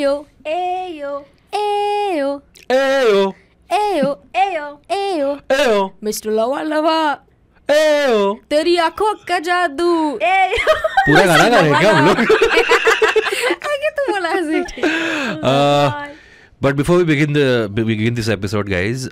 Eyo. Eyo. Eyo. Eyo. Eyo. Eyo. Eyo. Eyo. Mister लवा लवा एओ तेरी आंखों का जादू एओ पूरा गाना गा रहे क्या हम लोग आगे तो बोला ऐसे but before we begin begin this episode guys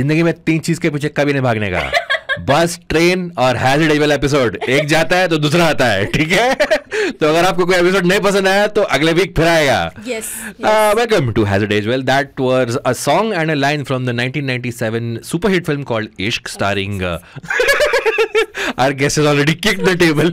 जिंदगी में तीन चीज के पीछे कभी नहीं भागने का बस ट्रेन और हैजर्ड एपिसोड एक जाता है तो दूसरा आता है ठीक है तो अगर आपको कोई एपिसोड नहीं पसंद आया तो अगले वीक फिर आएगा welcome to has as well that was a song and a line from the 1997 superhit film called Ishq starring our guest is already kick the table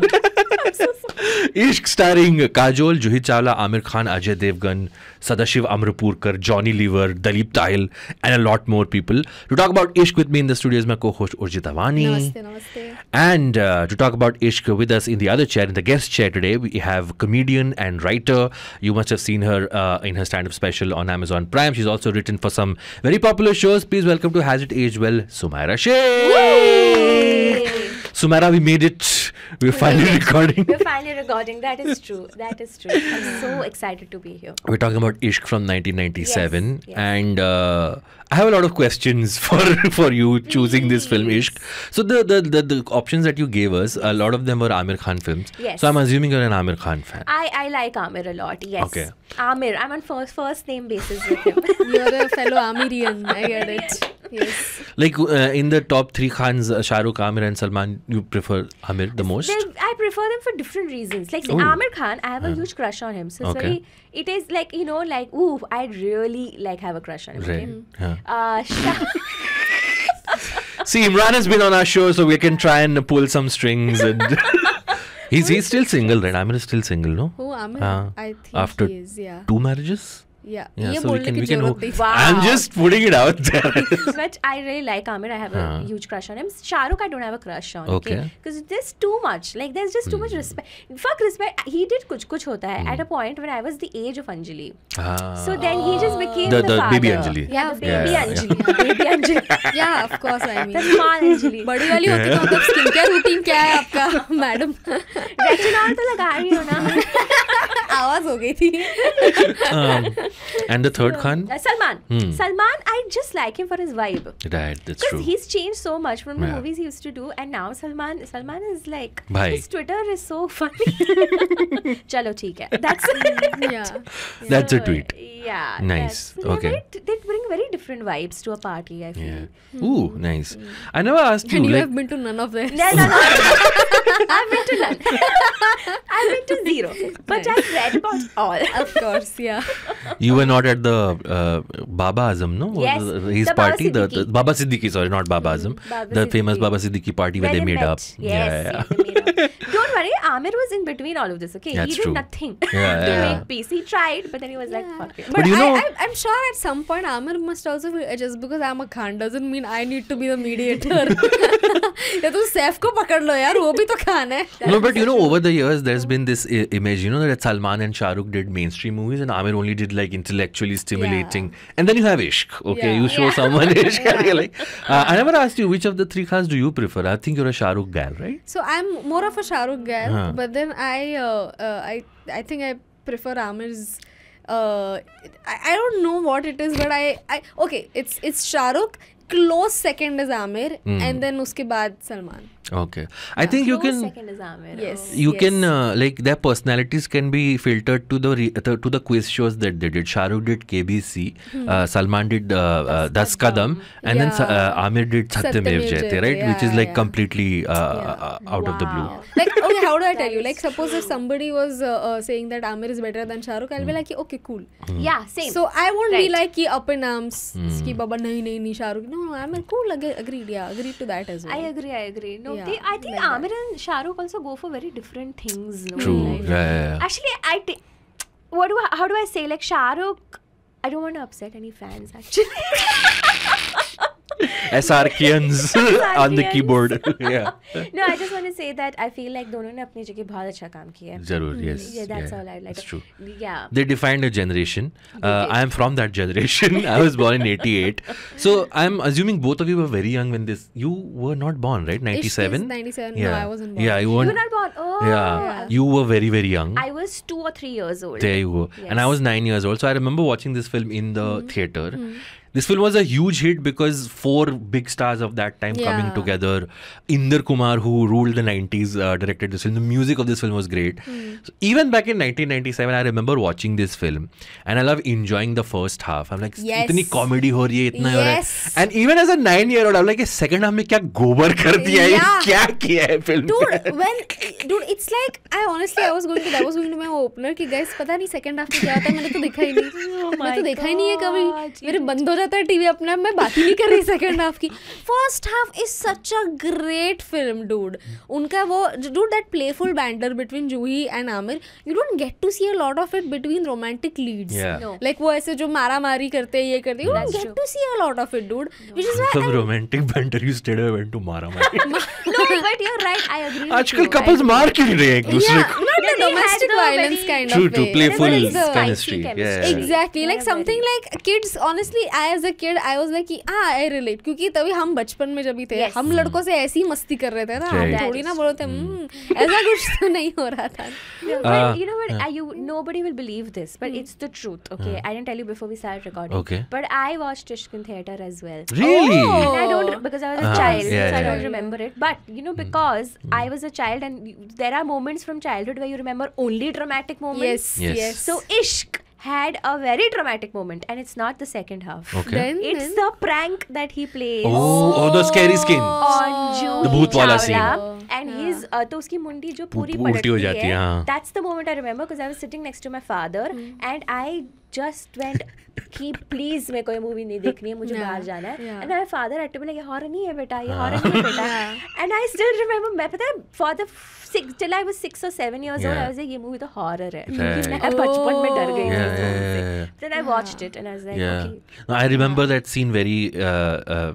Ishq starring Kajol, Juhi Chawla Aamir Khan Ajay Devgn Sadashiv Amrapurkar, Johnny Lever, Dalip Tile, and a lot more people. To talk about Ishq with me in the studio is my co-host Urjit Awani. Namaste, namaste. And uh, to talk about Ishq with us in the other chair, in the guest chair today, we have comedian and writer. You must have seen her uh, in her stand-up special on Amazon Prime. She's also written for some very popular shows. Please welcome to Hazrat It Sumaira Sheikh. Sumaira, we made it. We're finally recording. We're finally recording. That is true. That is true. I'm so excited to be here. We're talking about Ishq from 1997. Yes, yes. And uh, I have a lot of questions for for you choosing this film, Ishq. So the, the, the the options that you gave us, a lot of them were Amir Khan films. Yes. So I'm assuming you're an Amir Khan fan. I, I like Amir a lot. Yes. Okay. Amir. I'm on first first name basis with him. you're a fellow Amirian. I get it. Yes. Like uh, in the top three Khans, uh, Shah Amir, and Salman, you prefer Amir the most? They're, I prefer them for different reasons. Like see, oh. Amir Khan, I have a uh, huge crush on him. So okay. it's it is like you know, like ooh, I really like have a crush on him. Right. Okay? Yeah. Uh, See, Imran has been on our show, so we can try and pull some strings. And he's he's still single, right? Amir is still single, no? Who Amir? Uh, I think after he is. Yeah. Two marriages. Yeah. yeah, ये so बोलने can, की जरूरत नहीं wow. I'm just putting it out there. but I really like Amir. I have हाँ. a huge crush on him. Shahrukh, I don't have a crush on. Okay. Because okay? there's too much. Like there's just too hmm. much respect. Fuck respect. He did कुछ कुछ होता है. Hmm. At a point when I was the age of Anjali. Ah. So then he just became the, the, the father. baby Anjali. Yeah, the baby yeah, Anjali. Yeah. baby Anjali. yeah, of course I mean. That's mom Anjali. बड़ी वाली होती तो आपका skin care routine क्या है आपका madam? Retinol तो लगा रही हो ना? आवाज हो गई थी and the third Khan Salman Salman I just like him for his vibe right that's true he change so much from the movies he used to do and now Salman Salman is like his Twitter is so funny चलो ठीक है that's yeah that's a tweet yeah nice okay they bring very different vibes to a party i feel yeah. Hmm. ooh nice i never asked you and you like, have been to none of them no, no, no. I've been to none. I've been to zero. But right. I've read about all. Of course, yeah. You were not at the uh, Baba Azam, no? Yes, His the party, Baba The, the, Baba Siddiqui, sorry, not Baba Azam. Baba the Siddiqui. famous Baba Siddiqui party where, where they, made met. up. Yes, yeah, yeah. yeah Don't worry, Amir was in between all of this. Okay, he did nothing to make peace. He tried, but then he was like, But, you I, know, I, am sure at some point Amir must also uh, just because I'm a Khan doesn't mean I need to be the mediator. no, but you know, over the years, there's been this image, you know, that Salman and Shahrukh did mainstream movies and Amir only did like intellectually stimulating. And then you have Ishq, okay? You show someone Ishq. like, uh, I never asked you, which of the three cars do you prefer? I think you're a Shahrukh gal, right? So I'm more of a Shahrukh gal. Uh-huh huh. but then I uh, uh, I I think I prefer Amir's. Uh, I, I don't know what it is, but I, I okay, it's it's Shahrukh. Close second is Amir, mm. and then uske baad Salman okay i think you can yes you yes. can uh, like their personalities can be filtered to the, the uh, to the quiz shows that they did shahrukh did kbc hmm. uh, salman did uh, uh, das kadam and yeah. then uh, amir did satyamev jayate right yeah, which is like completely uh, uh, out wow. of the blue like okay how do i tell you like suppose if somebody was saying that amir is better than shahrukh i'll be hmm. like okay cool hmm. yeah same so i won't right. be like ki up in arms hmm. ki baba nahi nahi nahi shahrukh no no amir cool agreed yeah agreed to that as well i agree i agree no yeah. They, I think like Amir that. and Shahrukh also go for very different things. No? True. Like, yeah, yeah, yeah, Actually, I What do I, how do I say? Like Shahrukh, I don't want to upset any fans. Actually, SRKians on the keyboard. yeah. no, I just want to say that I feel like दोनों ने अपनी जगह बहुत अच्छा काम किया है. जरूर, hmm, yes. Yeah, that's yeah. all I like. It's true. Yeah. They defined a generation. Uh, I am from that generation. I was born in 88. So I'm assuming both of you were very young when this. You were not born, right? 97? 97. Yeah. No, I wasn't born. Yeah, you weren't. You were not born. Oh. Yeah. yeah. You were very, very young. I was two or three years old. There you go. Yes. And I was nine years old. So I remember watching this film in the mm -hmm. theater. Mm -hmm this film was a huge hit because four big stars of that time yeah. coming together. Inder Kumar, who ruled the 90s, uh, directed this film. The music of this film was great. Mm. So even back in 1997, I remember watching this film and I love enjoying the first half. I'm like, yes. itni comedy ho rahi hai, itna yes. ho And even as a nine year old, I'm like, second half mein kya gobar kar diya yeah. hai? Kya kiya hai film? Dude, when, dude, it's like, I honestly, I was going to, that was going to my opener ki guys, पता नहीं second half में क्या होता है मैंने तो देखा ही नहीं oh मैं God. रहता है टीवी अपने मैं बात ही नहीं कर रही सेकंड हाफ की first half is such a great film dude उनका वो dude that playful banter between Juhi and Aamir you don't get to see a lot of it between romantic leads like वो ऐसे जो मारा मारी करते हैं ये करते हैं you don't get to see a lot of it dude which is why romantic banter you stayed away to मारा मारी नो आजकल कपल्स मार क्यों रहे हैं एक दूसरे को क्योंकि तभी हम बचपन में जब थे हम लड़कों से ऐसी मस्ती कर रहे थे ना थोड़ी ना बोलते hmm. हम्म, ऐसा कुछ तो नहीं हो रहा था you know what I you nobody will believe this but it's the truth okay I didn't tell you before we start recording but I watched टिश्किन theatre as well I don't because I was a child I don't remember it but you know hmm. because mm. i hmm. was a child and there are moments from childhood where you remember only dramatic moments yes yes, yes. so ishq had a very dramatic moment and it's not the second half. Okay. Then, it's then. the prank that he plays. Oh, oh, oh the scary skin. On oh. the Bhoot scene. तो उसकी मुंडी जो पूरी पलटी हो जाती है that's the moment I remember because I was sitting next to my father and I just went कि प्लीज मैं कोई मूवी नहीं देखनी है मुझे बाहर जाना है and my father at me like horror नहीं है बेटा ये हॉरर हाँ। नहीं है बेटा एंड आई स्टिल रिमेंबर मैं पता है for the six till I was 6 और 7 years old I was like ये मूवी तो हॉरर है मैं बचपन में डर गई थी then I watched it and I was like okay I remember that scene very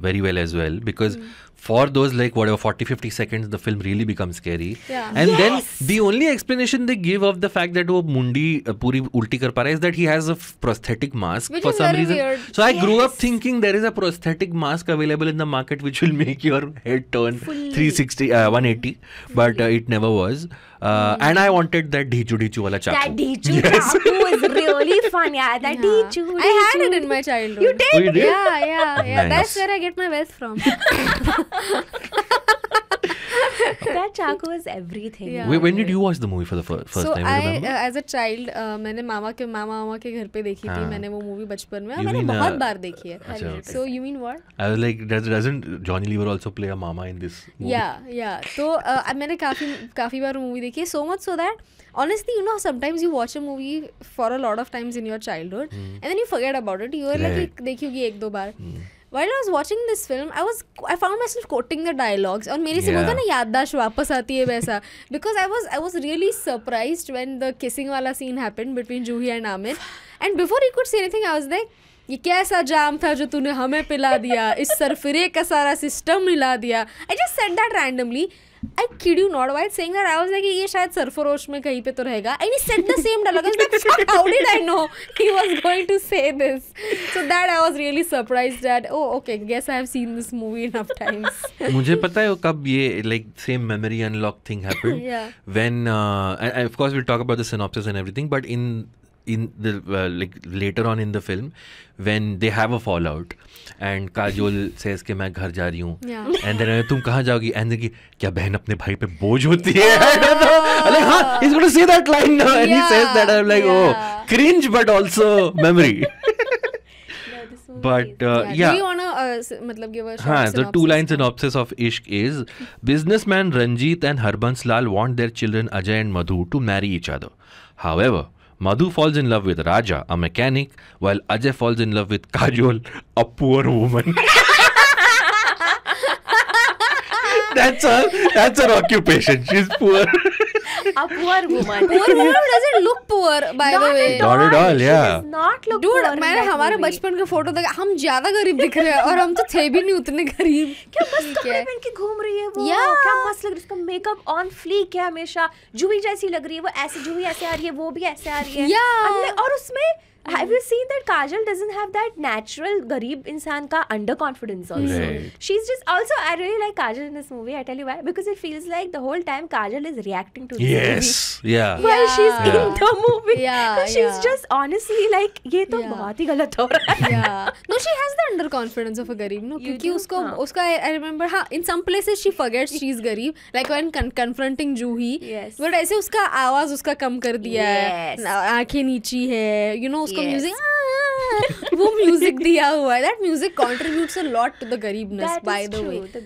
very well as well because for those like whatever 40 50 seconds the film really becomes scary yeah. and yes! then the only explanation they give of the fact that wo mundi uh, puri ulti kar para is that he has a prosthetic mask which for some reason weird. so i yes. grew up thinking there is a prosthetic mask available in the market which will make your head turn Fully. 360 uh, 180 but uh, it never was uh, and I wanted that ढीचू ढीचू वाला चाकू that ढीचू चाकू is really fun yeah that ढीचू I had it in my childhood you did yeah yeah yeah that's where I get my wealth from that चाकू is everything. Yeah. Wait, when did you watch the movie for the first, first so time? I, remember? Uh, as a child, uh, मैंने मामा के मामा मामा के घर पे देखी हाँ. थी मैंने वो मूवी बचपन में और हाँ, मैंने mean, बहुत uh, बार देखी है so you mean what I was like doesn't Johnny Lever also play a mama in this movie yeah yeah तो uh, मैंने काफी काफी बार movie 3k so much so that honestly you know sometimes you watch a movie for a lot of times in your childhood mm. and then you forget about it you are right. like dekhi hogi ek do baar mm. while I was watching this film, I was I found myself quoting the dialogues और मेरे से बोलता ना याददाश्त वापस आती है वैसा because I was I was really surprised when the kissing वाला scene happened between Juhi and Aamir and before he could say anything I was like ये कैसा जाम था जो तूने हमें पिला दिया इस सरफिरे का सारा सिस्टम मिला दिया I just said that randomly I kid you not wait saying that I was like ये शायद सरफरोश में कहीं पे तो रहेगा and he said the same dialogue I like how did I know he was going to say this so that I was really surprised that oh okay guess I have seen this movie enough times मुझे पता है कब ये like same memory unlock thing happened when of course we will talk about the synopsis and everything but in in the uh, like later on in the film when they have a fallout and Kajol says ki main ghar ja rahi hu yeah. and then tum kahan jaogi and then कि क्या बहन अपने भाई पे बोझ होती है yeah. like ha he's going to say that line now and yeah. he says that I'm like yeah. oh cringe but also memory but uh, yeah, yeah. Do you wanna uh, matlab give a short Haan, the two line synopsis of Ishq is businessman Ranjit and Harbans Lal want their children Ajay and Madhu to marry each other. However, Madhu falls in love with Raja, a mechanic, while Ajay falls in love with Kajol, a poor woman. that's her that's her occupation. She's poor. a poor woman. poor woman doesn't look poor by not the way. Not at all. Yeah. Not look Dude, poor. मैंने हमारे बचपन के photo देखा हम ज्यादा गरीब दिख रहे हैं और हम तो थे भी नहीं उतने गरीब क्या मस्त कपड़े पहन के घूम रही है वो yeah. क्या मस्त लग रही है उसका मेकअप ऑन फ्लीक है हमेशा जुही जैसी लग रही है वो ऐसे जुही ऐसे आ रही है वो भी ऐसे आ रही है और उसमें Have you seen that Kajal doesn't have that natural Garib Insan ka confidence also? Right. She's just also I really like Kajal in this movie. I tell you why because it feels like the whole time Kajal is reacting to this yes. movie. Yeah. While yeah. she's yeah. in the movie, yeah, she's yeah. just honestly like ये तो yeah. बहुत ही गलत हो रहा है. Yeah. No, she has the under confidence of a Garib. No, क्योंकि उसको हाँ. उसका I remember हाँ in some places she forgets she's Garib like when con confronting Juhi. Yes. But ऐसे उसका आवाज उसका कम diya दिया है. आंखें नीची है. You know उसको उसको म्यूजिक हाँ, वो म्यूजिक दिया हुआ है that music contributes a lot to the गरीबनेस bye the way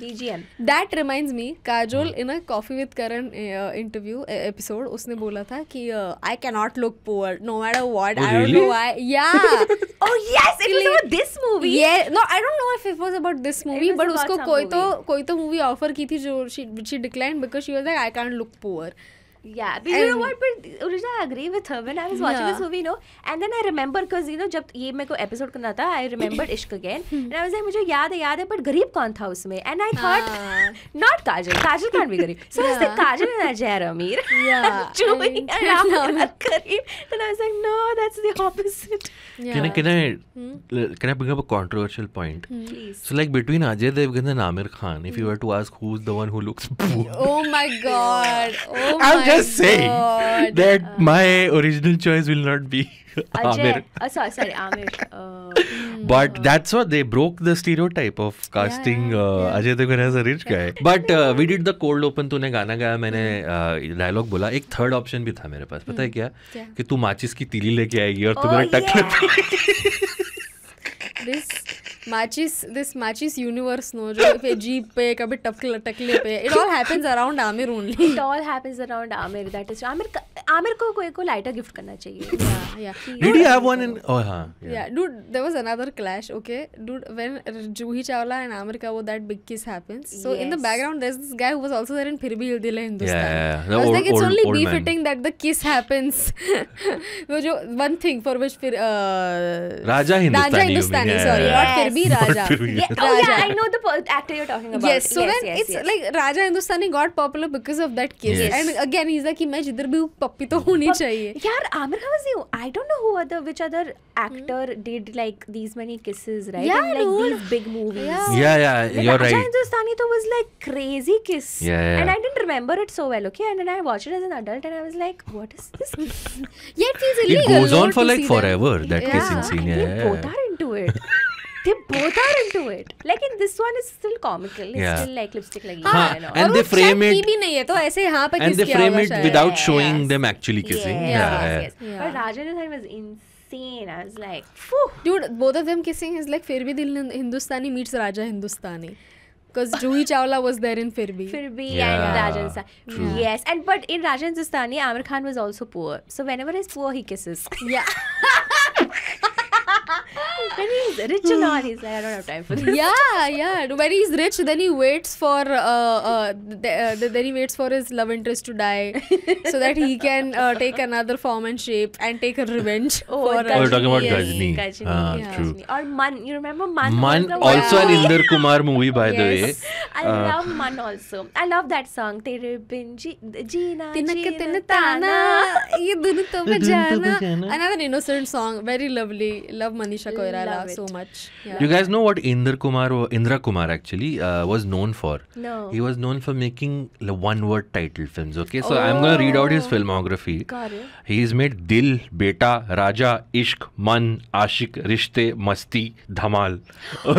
that reminds me Kajol in a coffee with Karan interview episode उसने बोला था कि I can not look poor no matter what I don't know why या ओ yes it was about this movie या no I don't know if it was about this movie but उसको कोई तो कोई तो मूवी ऑफर की थी जो she decline because she was like I can't look poor yeah but and you know what but Urja I agree with her when I was watching yeah. this movie you know and then I remember because you know जब ये मेरे को episode करना था I remembered इश्क again and I was like मुझे याद है याद है but गरीब कौन था उसमें and I thought uh. not Kajal Kajal can't be गरीब so yeah. I was like Kajal and Ajay Amir yeah Joey and, and Ramnath गरीब and I was like no that's the opposite yeah. can I can I hmm? can I bring up a controversial point hmm. please so like between Ajay Devgan and Amir Khan if hmm. you were to ask who's the one who looks poor oh my god oh my just saying God. that uh, my original choice will not be Ajay. Amir. Uh, sorry, sorry, Amir. Uh, but that's what they broke the stereotype of casting yeah, yeah. yeah. Uh, Ajay Devgan as a rich guy. But uh, we did the cold open. तूने गाना गाया मैंने dialogue बोला एक third option भी था मेरे पास पता है क्या कि तू माचिस की तीली लेके आएगी और तू मेरा माचिस दिस माचिस यूनिवर्स नो जो पे जीप पे कभी टकले टकले पे it all happens around Aamir only it all happens around Aamir that is Aamir Aamir को कोई को लाइटर गिफ्ट करना चाहिए did you have one in oh हां yeah dude there was another clash okay dude when Juhi Chawla and Aamir का वो that big kiss happens so in the background there is this guy who was also there in Phir Bhi Dil Hai Hindustan I think it's only be fitting that the kiss happens वो जो one thing for which फिर Raja Hindustani Raja Hindustani sorry not फिर be Raja. Yeah. Oh Raja. yeah, I know the actor you're talking about. Yes, so yes, then yes, it's yes. like Raja Hindustani got popular because of that kiss. Yes. And again, he's like, मैं जिधर भी हूँ पप्पी तो होनी चाहिए. यार Aamir Khan was you. I don't know who other which other actor hmm. did like these many kisses, right? Yeah, In, like no. these big movies. Yeah, yeah, yeah like, you're Raja right. Raja Hindustani तो was like crazy kiss. Yeah, yeah. And I didn't remember it so well. Okay, and then I watched it as an adult and I was like, what is this? yeah, it feels illegal. It goes on for like forever. That kissing scene. Yeah. Both are into it. they both are into it. Like in this one is still comical. It's yeah. still like lipstick like yeah. है And they frame it. भी नहीं है तो ऐसे हाँ पर And they frame it without showing yes. them actually kissing. Yeah. yeah. yeah. Yes, yes. yeah. But Rajan and I was insane. Hindustani meets Raja Hindustani because Juhi Chawla was there in Phir Bhi Phir Bhi Dil Hindustani and but in Because Aamir Khan was also poor so when ever is poor he Rajan yeah. when he's rich and all, he's like, I don't have time for this. Yeah, yeah. When he's rich, then he waits for uh, uh, uh then he waits for his love interest to die, so that he can uh, take another form and shape and take a revenge. Oh, for, uh, Gajini, we're oh, talking about Gajini. Gajini. Ah, yeah. True. Or Man. You remember Man? Man also an Inder Kumar movie, by yes. the way. I uh, love Man also. I love that song. Tere bin Jina. Tinaka Tinatana. Ye Dunita Bajana. Another innocent song. Very lovely. Love Manisha Koirala so much. Yeah. You guys know what Indra Kumar, Indra Kumar actually uh, was known for? No. He was known for making one word title films. Okay, so oh. I'm going to read out his oh. filmography. Got it. He's made Dil, Beta, Raja, Ishq, Man, Ashik, Rishte, Masti, Dhamal.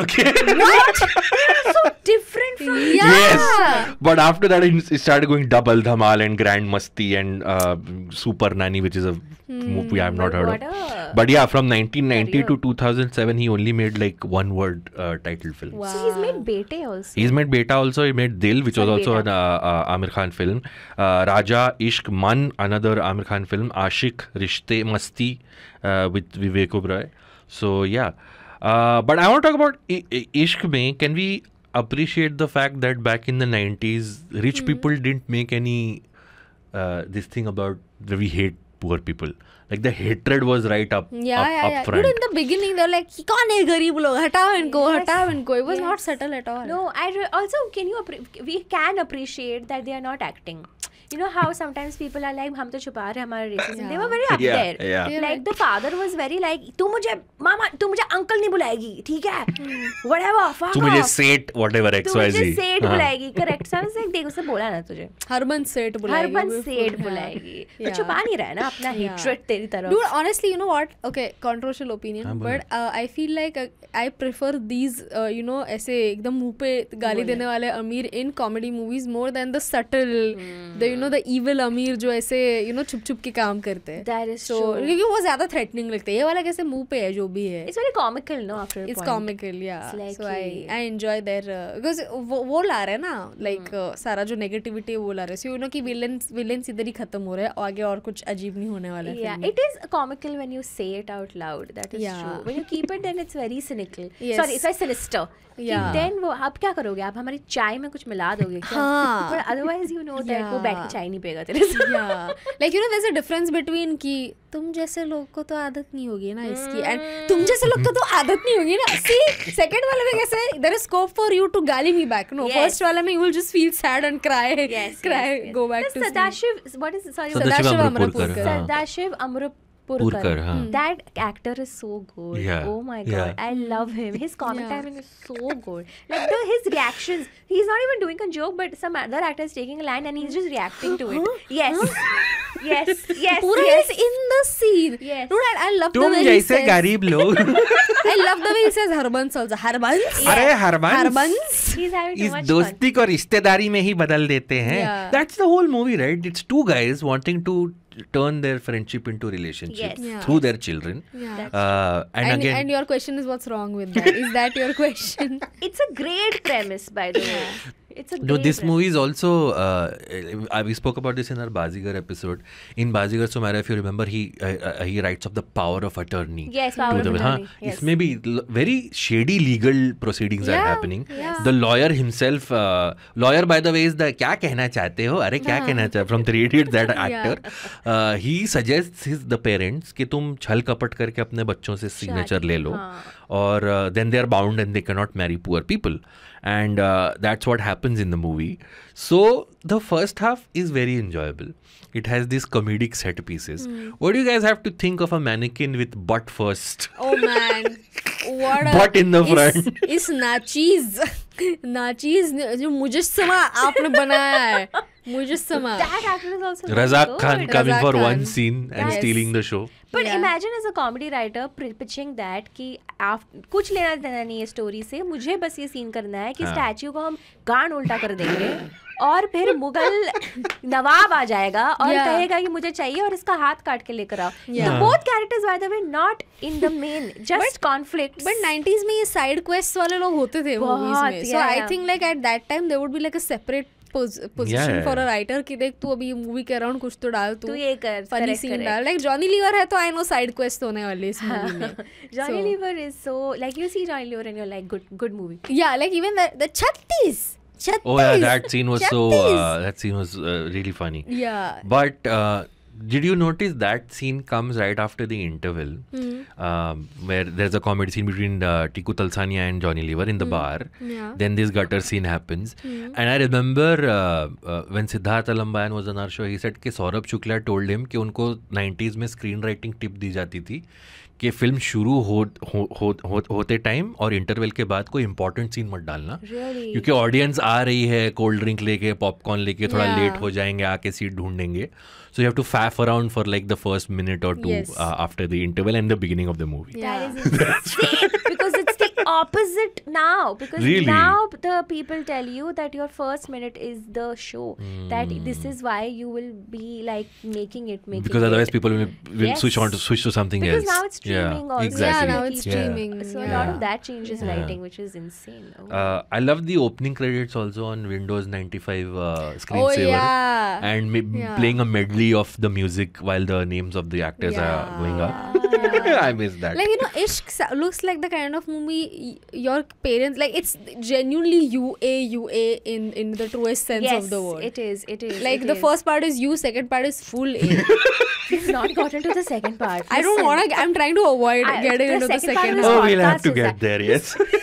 Okay. What? so different from yeah. Yes. But after that, it started going double Dhamal and Grand Masti and uh, Super Nani, which is a hmm. movie I have not heard of. But yeah, from 1990 to 2007, he only made like one word uh, title film. Wow. So he's made Beta also. He's made Beta also. He made Dil, which was also an uh, uh, Amir Khan film. Uh, Raja, Ishq, Man, another Amir Khan film. Ashik, Rishte, Masti uh, with Vivek Oberoi. So yeah. Uh, but I want to talk about I- I- Ishq mein. Can we appreciate the fact that back in the 90s rich mm. people didn't make any uh, this thing about that we hate poor people like the hatred was right up yeah up, yeah, up yeah. Front. Dude, in the beginning they were like kaun hai gareeb log hatao inko yes. hatao inko it was yes. not subtle at all no i re- also can you appre- we can appreciate that they are not acting you know how sometimes people are like हम तो छुपा रहे हमारे racism they were very up there like the father was very like तू मुझे मामा तू मुझे uncle नहीं बुलाएगी ठीक है व्हाटएवर फक तू मुझे सेठ व्हाटएवर एक्स वाई जेड तुझे बुलाएगी करेक्ट सो लाइक देखो से बोला ना तुझे हरमन सेठ बुलाएगी हरमन सेठ हाँ। बुलाएगी तू तो छुपा नहीं रहा ना अपना हेट्रेड तेरी तरफ dude honestly you know what okay controversial opinion but I feel like I prefer these you know ऐसे एकदम मुंह पे गाली देने वाले Aamir in comedy movies more than the subtle the you know the evil Aamir जो ऐसे यू नो छुप छुप के काम करते हैं दैट इज सो क्योंकि वो ज्यादा थ्रेटनिंग लगते हैं ये वाला कैसे मुंह पे है जो भी है it's very comical no after it's comical yeah so I I enjoy there because वो वो ला रहे हैं ना लाइक hmm. uh, सारा जो नेगेटिविटी है वो ला रहे है सो यू नो कि विलेंस विलेंस इधर ही खत्म हो रहा है आगे और कुछ अजीब नहीं होने वाला है it is comical when you say it out loud that is true when you keep it then it's very cynical sorry it's sinister then वो आप क्या करोगे आप हमारी चाय में कुछ मिला दोगे अदरवाइज यू नो दैट वो बैठ के चाय नहीं पिएगा तेरे से like you know there is a difference between कि तुम जैसे लोग को तो आदत नहीं होगी ना इसकी एंड mm. तुम जैसे लोग को तो आदत नहीं होगी ना सी सेकंड वाले में कैसे there is scope for you to गाली मी बैक नो फर्स्ट वाले में you will just feel sad and cry cry go back to Sadashiv what is sorry Sadashiv Amrapurkar Sadashiv Amarpur purkar that actor is so good oh my god I love him his comic timing is so good like the his reactions he is not even doing a joke but some other actor is taking a line and he is just reacting to it yes yes yes पूरा is in the scene no that I love the तुम जैसे गरीब लोग I love the way he says Harman souls Harman अरे हरमन हरमन इस दोस्ती को रिश्तेदारी में ही बदल देते हैं that's the whole movie right it's two guys wanting to turn their friendship into relationship yes. yeah. through their children. Yeah. Uh, and, and, again, and your question is what's wrong with that? is that your question? it's a great premise, by the way. it's a no, this reference. movie is also uh, we spoke about this in our Bazigar episode. In Bazigar Sumaira, if you remember, he uh, uh, he writes of the power of attorney. Yes, power of attorney. Huh? Yes. इसमें भी very shady legal proceedings yeah, are happening. Yeah. The lawyer himself, uh, lawyer by the way is the क्या कहना चाहते हो अरे क्या कहना चाहते from Three Idiots that actor, yeah. uh, he suggests his the parents कि तुम छल कपट करके अपने बच्चों से signature ले लो और then they are bound and they cannot marry poor people. and uh, that's what happens in the movie. So the first half is very enjoyable. It has these comedic set pieces. Mm. What do you guys have to think of a mannequin with butt first? Oh man, what butt a, in the front. Is Nachis Nachis जो मुजस्समा आपने बनाया है मुजस्समा. That actor is also. Razak Khan coming for Khan. one scene and yes. stealing the show. But imagine as a comedy writer pitching that कि आप कुछ लेना देना नहीं है स्टोरी से मुझे बस ये सीन करना है कि स्टैच्यू हाँ। को हम गान उल्टा कर देंगे और फिर मुगल नवाब आ जाएगा और yeah. कहेगा कि मुझे चाहिए और इसका हाथ काट के लेकर आओ characters by the way not in the main just conflict but nineties में ये साइड क्वेस्ट वाले लोग होते थे मूवीज में so I think like at that time they would be like a separate position for a writer कि देख तू अभी मूवी के अराउंड कुछ तो डाल तू ये कर फनी सीन डाल लाइक जॉनी लीवर है तो आई नो साइड क्वेस्ट होने वाली इस मूवी हाँ। में Johnny Lever is so like you see Johnny Lever and you like good good movie yeah like even the 36 Oh yeah, that scene was so. Uh, that scene was uh, really funny. Yeah. But uh, did you notice that scene comes right after the interval mm. hmm um, where there's a comedy scene between uh, Tiku Talsania and Johnny Lever in the mm. hmm bar yeah. then this gutter scene happens mm. hmm and I remember uh, uh, when Siddharth Alambayan was on our show he said that Saurabh Shukla told him कि उनको 90s में screen writing tip दी जाती थी कि film शुरू हो, हो, हो, हो होते टाइम और इंटरवल के बाद कोई इंपॉर्टेंट सीन मत डालना really? क्योंकि ऑडियंस आ रही है कोल्ड ड्रिंक लेके पॉपकॉर्न लेके थोड़ा yeah. लेट हो जाएंगे आके सीट ढूंढेंगे so you have to faff around for like the first minute or two after the interval and the beginning of the movie opposite now because really? now the people tell you that your first minute is the show. Mm. That this hmm. is why you will be like making it, making because it. otherwise people will, will yes. switch on to switch to something because else. Because now it's streaming. Yeah, also. exactly. Yeah, now it's streaming. Yeah. So a lot of that changes lighting, which is insane. Oh. Uh, I love the opening credits also on Windows 95 uh, oh, screensaver oh, and playing a medley of the music while the names of the actors are going up. I miss that. Like you know, Ishq looks like the kind of movie your parents like. It's genuinely UA UA in in the truest sense yes, of the word. It is. It is. Like it the is. first part is you, second part is full A. We've not gotten to the second part. I don't want to. I'm trying to avoid I, getting into the second. Part, oh, part. Oh, we'll have to get there. Yes.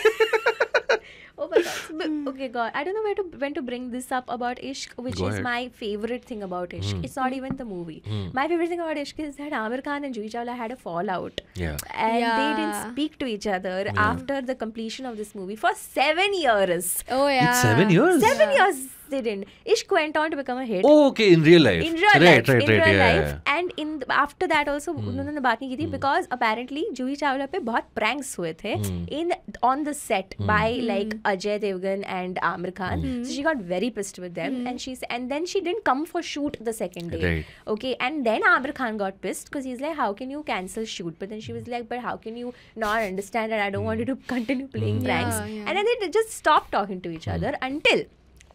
Oh my god. but, hmm. okay, God. I don't know where to when to bring this up about Ishq, which Go is ahead. my favorite thing about Ishq. Mm. It's not even the movie. Mm. My favorite thing about Ishq is that Amir Khan and Juhi Chawla had a fallout. Yeah. And yeah. they didn't speak to each other yeah. after the completion of this movie for seven years. Oh yeah. It's seven years. Seven yeah. years they didn't. Ishq went on to become a hit. Oh, okay, in real life. In real right, life. Right, in right, real yeah, life. Yeah. And in the, after that also hmm. उन्होंने बात नहीं की थी because apparently जूही चावला पे बहुत pranks हुए थे in on the set by like Ajay Devgan and Aamir Khan so she got very pissed with them and she and then she didn't come for shoot the second day okay and then Aamir Khan got pissed because is like how can you cancel shoot but then she was like but how can you not understand that I don't want to continue playing pranks and then they just stop talking to each other until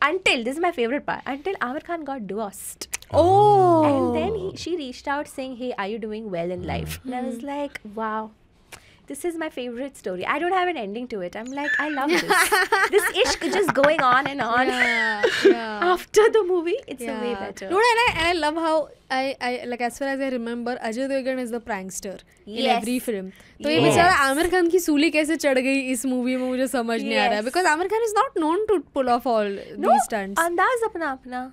until this is my favorite part until Amir Khan got divorced. Oh. And then he, she reached out saying, Hey, are you doing well in life? Mm. And I was mm-hmm. like, Wow, this is my favorite story. I don't have an ending to it. I'm like, I love this. this ish just going on and on. Yeah, yeah. After the movie, it's yeah. way better. No, and I, and I love how I, I like as far as I remember, Ajay Devgan is the prankster yes. in every film. So ये बेचारा आमिर खान की सूली कैसे चढ़ गई इस movie में मुझे समझ yes. नहीं आ रहा है because Aamir Khan is not known to pull off all the stunts Andaz Apna अपना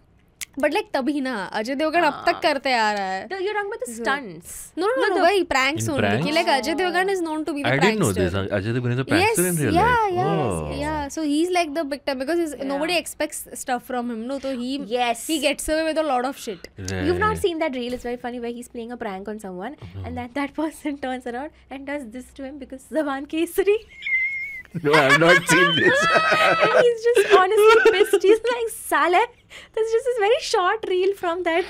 बट लाइक तभी ना अजय देवगन अब तक हाँ। करते आ रहा है तो you wrong with stunts no no no भाई प्रैंक्स ओनली कि like Ajay Devgan is known to be the prankster I didn't know this Ajay Devgan is a prankster in real life yeah yeah yeah so he is like the victim because is nobody expects stuff from him no तो he yes he gets away with a lot of shit you have not seen that reel is very funny where he is playing a prank on someone and that that person turns around and does this to him because Jawan Kesari No, I've not seen this. and he's just honestly pissed. He's like, Saleh. There's just this very short reel from that.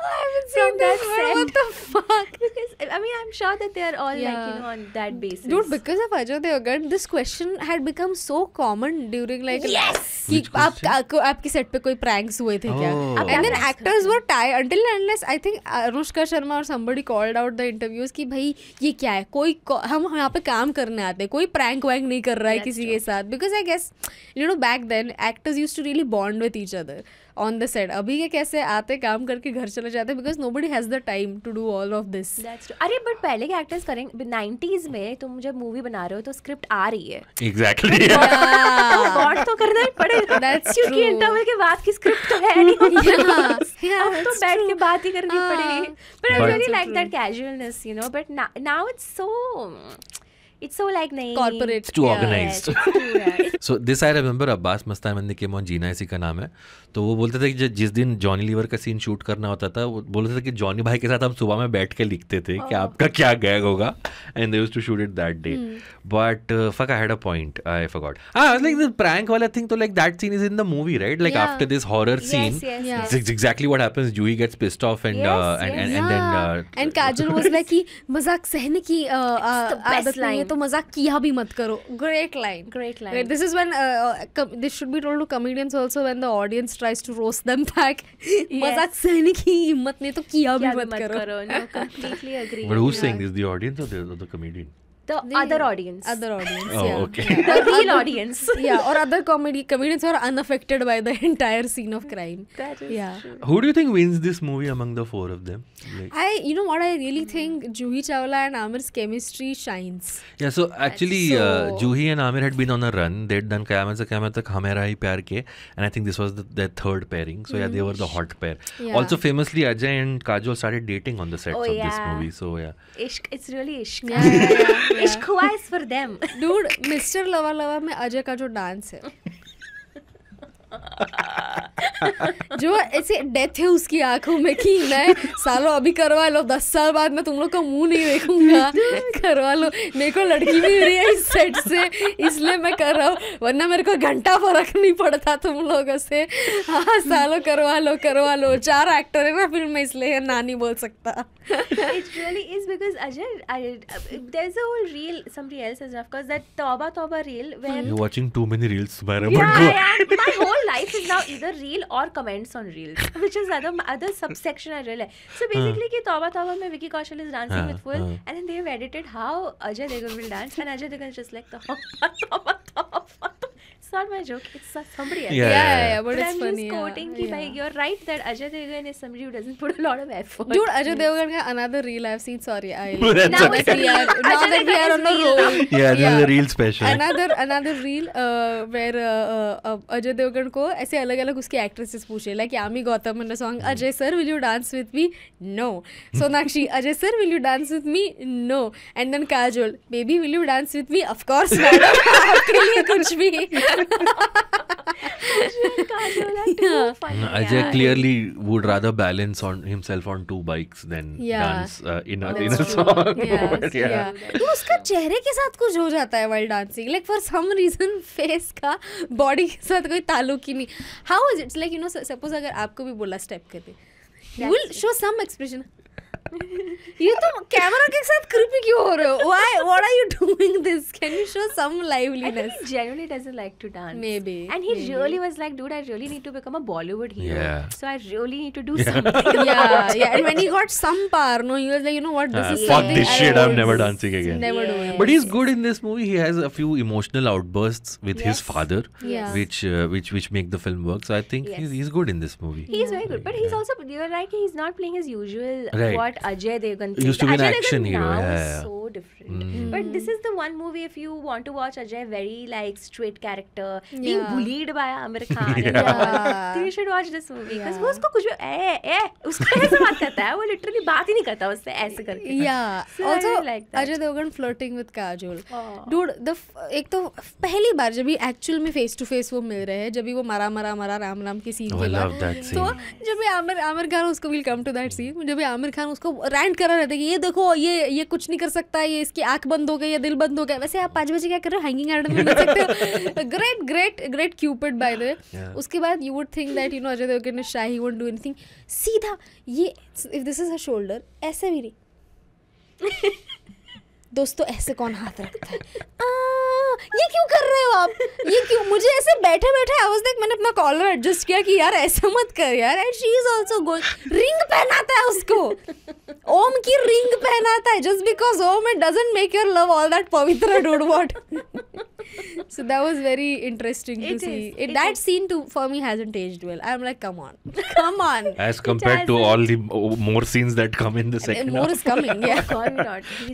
I haven't seen that set. What the fuck? because I mean, I'm sure that they are all yeah. like you know on that basis. Dude, because of Ajay Devgan, this question had become so common during like yes. कि आप आपको आपके set पे कोई pranks हुए थे क्या and then actors were tie until unless I think Anushka Sharma और somebody called out the interviews कि भाई ये क्या है कोई हम यहाँ पे काम करने आते हैं कोई प्रैंक वैंक नहीं कर रहा है किसी के साथ because I guess you know back then actors use to really bond with each other on the set अभी ये कैसे आते काम करके घर चले जाते because nobody has the time to do all of this अरे बट पहले के एक्टर्स करें नाइनटीज में तुम जब मूवी बना रहे हो तो स्क्रिप्ट आ रही है एग्जैक्टली exactly. तो, तो करना ही पड़ेगा क्योंकि इंटरव्यू के बाद की स्क्रिप्ट तो है नहीं अब तो बैठ के बात ही करनी हाँ. पड़ेगी but I really like that casualness you know but now it's so It's so like name. corporate. It's too yeah, organized. Yes, too right. so this I remember Abbas मस्तानंदी के मोहन जीना इसी का नाम है तो वो बोलते थे कि जिस दिन जॉनी लीवर का सीन शूट करना होता था वो बोलते थे कि जॉनी भाई के साथ हम सुबह में बैठ के लिखते थे oh. कि हाँ। आपका क्या गैग होगा and they to shoot it that day but fuck I had a point I forgot हां लाइक द प्रैंक वाला थिंग तो like that scene is in the movie right like after this horror scene it's exactly what happens Juhi gets pissed off and and and then and Kajol was like मजाक सहने की आदत नहीं तो मजाक किया भी मत करो great line great line this is when this should be told to comedians also when the audience tries to roast them back मजाक सहने की हिम्मत नहीं तो किया भी मत करो but who saying this the audience or the comedian the, the other audience. Other audience. oh, yeah. okay. Yeah. The real audience. yeah, or other comedy comedians who are unaffected by the entire scene of crime. That is yeah. True. Who do you think wins this movie among the four of them? Like, I, you know what, I really think Juhi Chawla and Amir's chemistry shines. Yeah, so actually, so, uh, Juhi and Amir had been on a run. They'd done Kayamat Se Kayamat Tak Hamera Hi Pyar Ke, and I think this was the, their third pairing. So mm. yeah, they were the mm-hmm. hot pair. Yeah. Also, famously, Ajay and Kajol started dating on the sets oh, of yeah. this movie. So yeah, ishq. It's really ishq. yeah. इश्क हुआ इस for them dude mister लवा लवा में अजय का जो dance है जो ऐसे डेथ है उसकी आंखों में कि मैं सालों अभी करवा लो दस साल बाद मैं तुम लोग का मुंह नहीं देखूंगा करवा लो मेरे को लड़की भी रही है इस सेट से इसलिए मैं कर रहा हूँ वरना मेरे को घंटा फर्क नहीं पड़ता तुम लोगों से हाँ सालों करवा लो करवा लो चार एक्टर है ना फिल्म में इसलिए ना नहीं बोल सकता reel Our life is now either real or comments on reels, which is other other subsection I realize. So basically, कि तौबा तौबा में Vicky Kaushal is dancing with Full, and then they've edited how Ajay Devgn will dance, and Ajay Devgn is just like tauba tauba tauba. It's not my joke. It's somebody else. Yeah, yeah, yeah. But, but it's I'm funny. just quoting yeah. ki bhai, you're right that Ajay Devgan is somebody who doesn't put a lot of effort. Dude, Ajay Devgan ka another reel I've seen. Sorry, I. That's now okay. it's real. Now that yeah, this yeah. is a real special. Another another reel uh, where uh, uh, Ajay Devgan ko ऐसे अलग अलग उसके actresses पूछे like Yami like Yami Gautam in song Ajay sir will you dance with me no Ajay sir will you dance with me? No. And then Kajol baby will you dance with me? Of course course आपके लिए कुछ भी Ajay clearly would rather balance on himself on two bikes than yeah. dance uh, in a, in a song. Yes, yeah. yeah. उसका चेहरे के साथ साथ कुछ हो जाता है world dancing like for some reason face का बॉडी के साथ कोई ताल्लुक ही नहीं how is it's like you know suppose अगर आपको भी बोला स्टेप करके will show some expression you तो कैमरा camera साथ कृपी क्यों हो रहे हो why what are you doing this can you show some he genuinely doesn't like to dance maybe and he really was like dude I really need to become a Bollywood hero so I really need to do something yeah yeah and when he got some par no he was like you know what this fuck this shit I'm never dancing again never doing but he's good in this movie he has a few emotional outbursts with his father yeah. which uh, which which make the film work so I think he's, he's good in this movie he's very good but he's also you're right he's not playing his usual what Ajay Devgn but this is the movie if you want to watch Ajay very like straight character Devgn flirting with dude एक तो पहली बार जब actual में face to face वो मिल रहे हैं जब वो मरा मरा मरा राम राम की सीन oh, के खान सीन तो जब आमिर खान उसको उसको रैंड करा रहता है ये देखो ये ये कुछ नहीं कर सकता ये इसकी आंख बंद हो गई या दिल बंद हो गया वैसे आप पाँच बजे क्या कर रहे हो हैंगिंग गार्डन में सकते हो great great great cupid by the उसके बाद you would think that you know Ajay Devgan is shy he won't do anything सीधा ये if this is a shoulder ऐसे मेरी दोस्तों ऐसे कौन हाथ रखता है ये क्यों कर रहे हो आप ये क्यों मुझे ऐसे बैठे बैठे आई वाज लाइक मैंने अपना कॉलर एडजस्ट किया कि यार ऐसा मत कर यार and she is also going ring पहनाता है उसको ओम की रिंग पहनाता है just because Om it doesn't make your love all that पवित्र dude what so that was very interesting it to is, see. It, it that is. scene too for me hasn't aged well. I'm like, come on, come on. As compared to all the more scenes that come in the second. And more is coming. Yeah,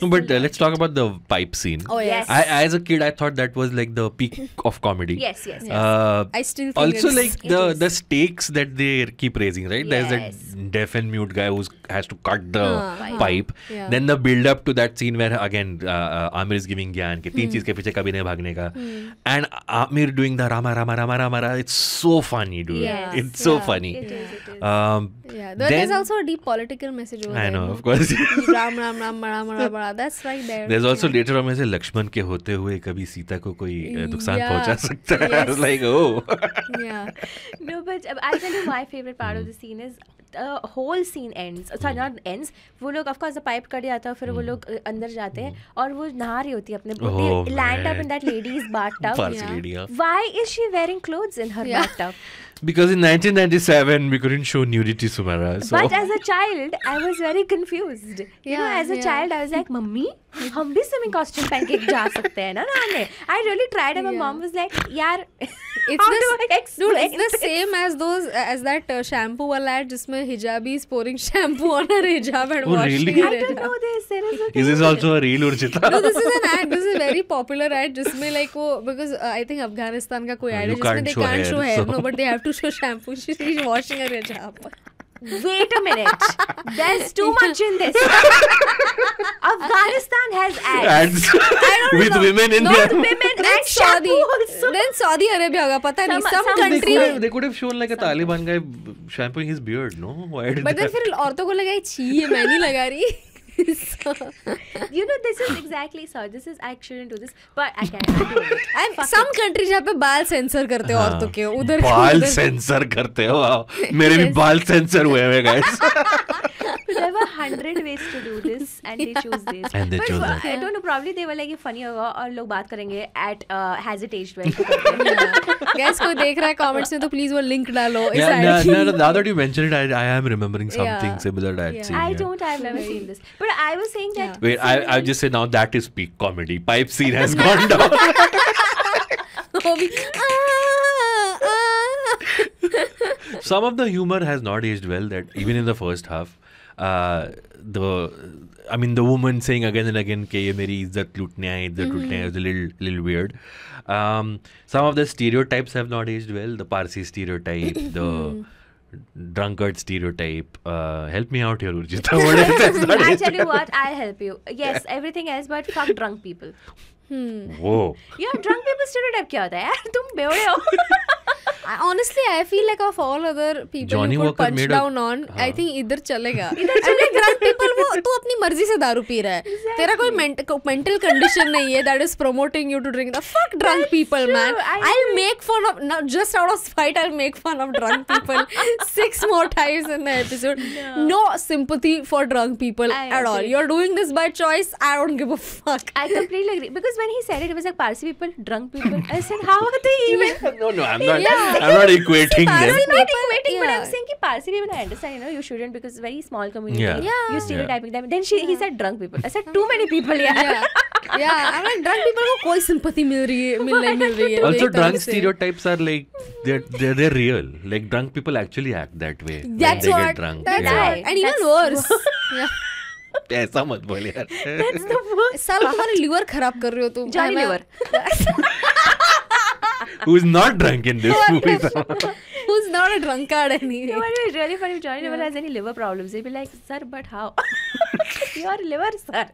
No, but uh, let's talk about the pipe scene. Oh yes. I, as a kid, I thought that was like the peak of comedy. Yes, yes. yes. Uh, I still also like the is. the stakes that they keep raising. Right? Yes. There's a deaf and mute guy who has to cut the uh, pipe. Yeah. Then the build up to that scene where again uh, uh Amir is giving Gyan कि तीन and Amir doing the Rama Rama Rama Rama, Rama it's so funny, dude. Yes. It's so yeah, funny. It is, it is. Um, yeah, then, there's also a deep political message over there. I know, there, of course. Ram Ram Ram Ram Ram Ram. That's right there. There's also yeah. later on में से लक्ष्मण के होते हुए कभी सीता को कोई नुकसान yeah. पहुंचा सकता है. Yes. I was like, oh. yeah. No, but um, I'll tell you my favorite part mm. of the scene is whole scene ends sorry not ends वो लोग ऑफकोर्स पाइप कट जाता है फिर वो hmm. लोग अंदर जाते हैं hmm. और वो नहा रही होती है अपने land up in that ladies bathtub why is she wearing clothes in her bathtub because in 1997 we couldn't show nudity, Sumara. So. But as a child, I was very confused. You yeah, know, as a yeah. child, I was like, "Mummy, हम भी swimming costume पहन के जा सकते I really tried, and my yeah. mom was like, "यार, it's how the, do I dude, it's the same as those as that uh, shampoo wala ad जिसमें hijabi is pouring shampoo on her hijab and oh, washing really? it. I don't know this. There is, is this also a real Urjita? no, this is an ad. This is a very popular ad जिसमें like because uh, I think Afghanistan का कोई uh, ad है they can't show hair, no, but they have to उसको shampoo she is washing her hijab wait a minute. There's too much in this. Afghanistan has ads. ads. I don't With know. women in there. them. women then and Saudi. Also. Then Saudi Arabia होगा पता नहीं. Some, some country. They could, have, they could have shown like a Taliban guy shampooing his beard. No, why did? But then फिर औरतों को लगा छी ये मैं नहीं लगा रही. so, you know, this is exactly so. This is I shouldn't do this, but I can. I'm some it. countries जहाँ पे बाल सेंसर करते हो औरतों के उधर बाल सेंसर करते हो मेरे भी बाल सेंसर हुए हैं guys there were hundred ways to do this and they chose this. And they but chose that. I don't know. Probably they were like funny होगा और लोग बात करेंगे at uh, has it aged well Guys को देख रहा है comments में तो please वो link डालो. Yeah, no, no, no, now that you mentioned it, I, I am remembering something yeah. similar that yeah. I don't. I've never seen this. But But I was saying that. Yeah. Wait, I, I just say now that is peak comedy. Pipe scene has gone down. Some of the humor has not aged well. That even in the first half, uh, the I mean the woman saying again and again, "Ke ye meri izzat lutne hai, izzat mm-hmm. hai," is a little little weird. Um, some of the stereotypes have not aged well. The Parsi stereotype, the mm-hmm drunkard stereotype. Uh, help me out here, Urjita. I tell you what, I'll help you. Yes, everything else, but fuck drunk people. वो यार drunk people stereotype क्या होता है यार तुम बेवड़े हो honestly I feel like of all other people Johnny you could Walker punch down a, on हाँ. I think इधर चलेगा इधर चलेगा drunk people वो तू अपनी मर्जी से दारू पी रहा है exactly. तेरा कोई मेंटल कंडीशन नहीं है that is promoting you to drink the fuck drunk people man I will make fun of not just out of fight I will make fun of drunk people six more times in the episode no sympathy for drunk people at all you are doing this by choice I don't give a fuck I completely agree because when he said it, it was like Parsi people, drunk people. I said, how are they even? no, no, I'm not. Yeah. I'm not equating See, Parsi them. not equating, yeah. but I'm saying that Parsi people, I understand. You know, you shouldn't because it's very small community. Yeah. yeah. You stereotyping yeah. them. Then she, yeah. he said drunk people. I said too many people. Yeah. yeah. yeah, I mean, drunk people को कोई sympathy मिल रही है मिल ऐसा मत बोले यार साला हमारे लीवर खराब कर रहे हो तुम Johnny Lever who is not drunk in this movie who is not a drunkard anyway it's really funny Johnny never has any liver problems he'd be like sir but how your liver sir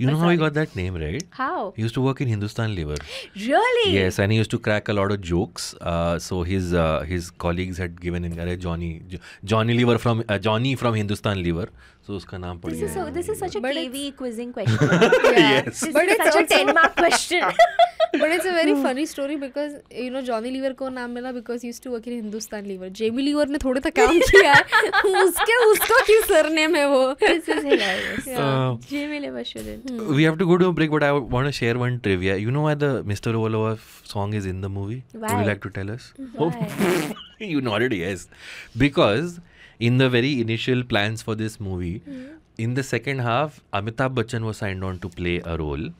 You know how he got that name, right? How? He used to work in Hindustan Lever. Really? Yes, and he used to crack a lot of jokes. Uh, so his uh, his colleagues had given him a Johnny Johnny Lever from uh, Johnny from Hindustan Lever. So his name. this is so, this is such a KV quizzing question. yeah. yes. This but is such a 10 mark question. But it's a very funny story because you know Johnny Lever को नाम मिला because use to work Hindustan Lever Jamie Lever ने थोड़े तक तो काम किया उसके उसको क्यों सरने में वो Jamie Lever shouldn't we have to go to a break but I want to share one trivia you know why the mister ओवलो song is in the movie would like to tell us you know already yes because in the very initial plans for this movie in the second half Amitabh Bachchan was signed on to play a role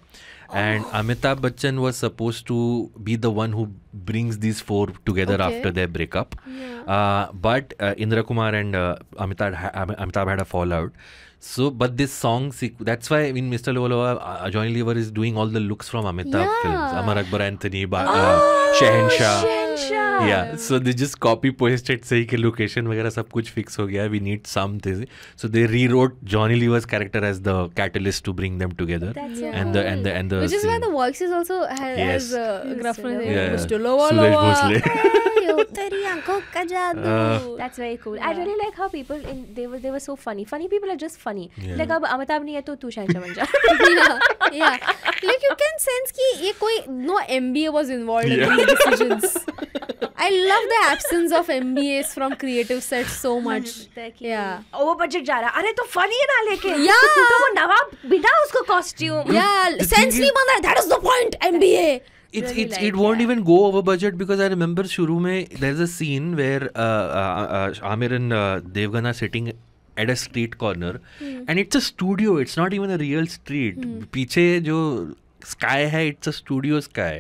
and Amitabh Bachchan was supposed to be the one who brings these four together okay. after their breakup. Yeah. Uh, but uh, Indra Kumar and uh, Amitabh, Amitabh had a fallout. So, but this song, that's why I mean, Mr. Loloa, Ajoy uh, Lever is doing all the looks from Amitabh yeah. films. Amar Akbar Anthony, ba- oh, uh, Shahenshah. adventure. Yeah, so they just copy pasted सही के location वगैरह सब कुछ fix हो गया. We need something. So they rewrote Johnny Lever's character as the catalyst to bring them together. That's yeah. so and cool. the and the and the which scene. is why the voices also has, yes. has uh, Grafman yeah. yeah. lower lower. Uh, That's very cool. Yeah. I really like how people in they were they were so funny. Funny people are just funny. Yeah. Like अब अमिताभ नहीं है तो तू शायद समझ जा. Yeah, yeah. Like you can sense कि ये कोई no MBA was involved yeah. in these decisions. I love the absence of MBAs from creative sets so much. Yeah. Over budget जा रहा. अरे तो funny ना लेके. Yeah. तो वो नवाब बिना उसको costume. Yeah. Sense नहीं बन रहा. That is the point. MBA. It's, really it's, like, it won't yeah. even go over budget because I remember shuru mein there's a scene where uh, uh, uh, Amir and uh, Devgan are sitting at a street corner mm. and it's a studio it's not even a real street mm. पीछे जो sky है it's a studio sky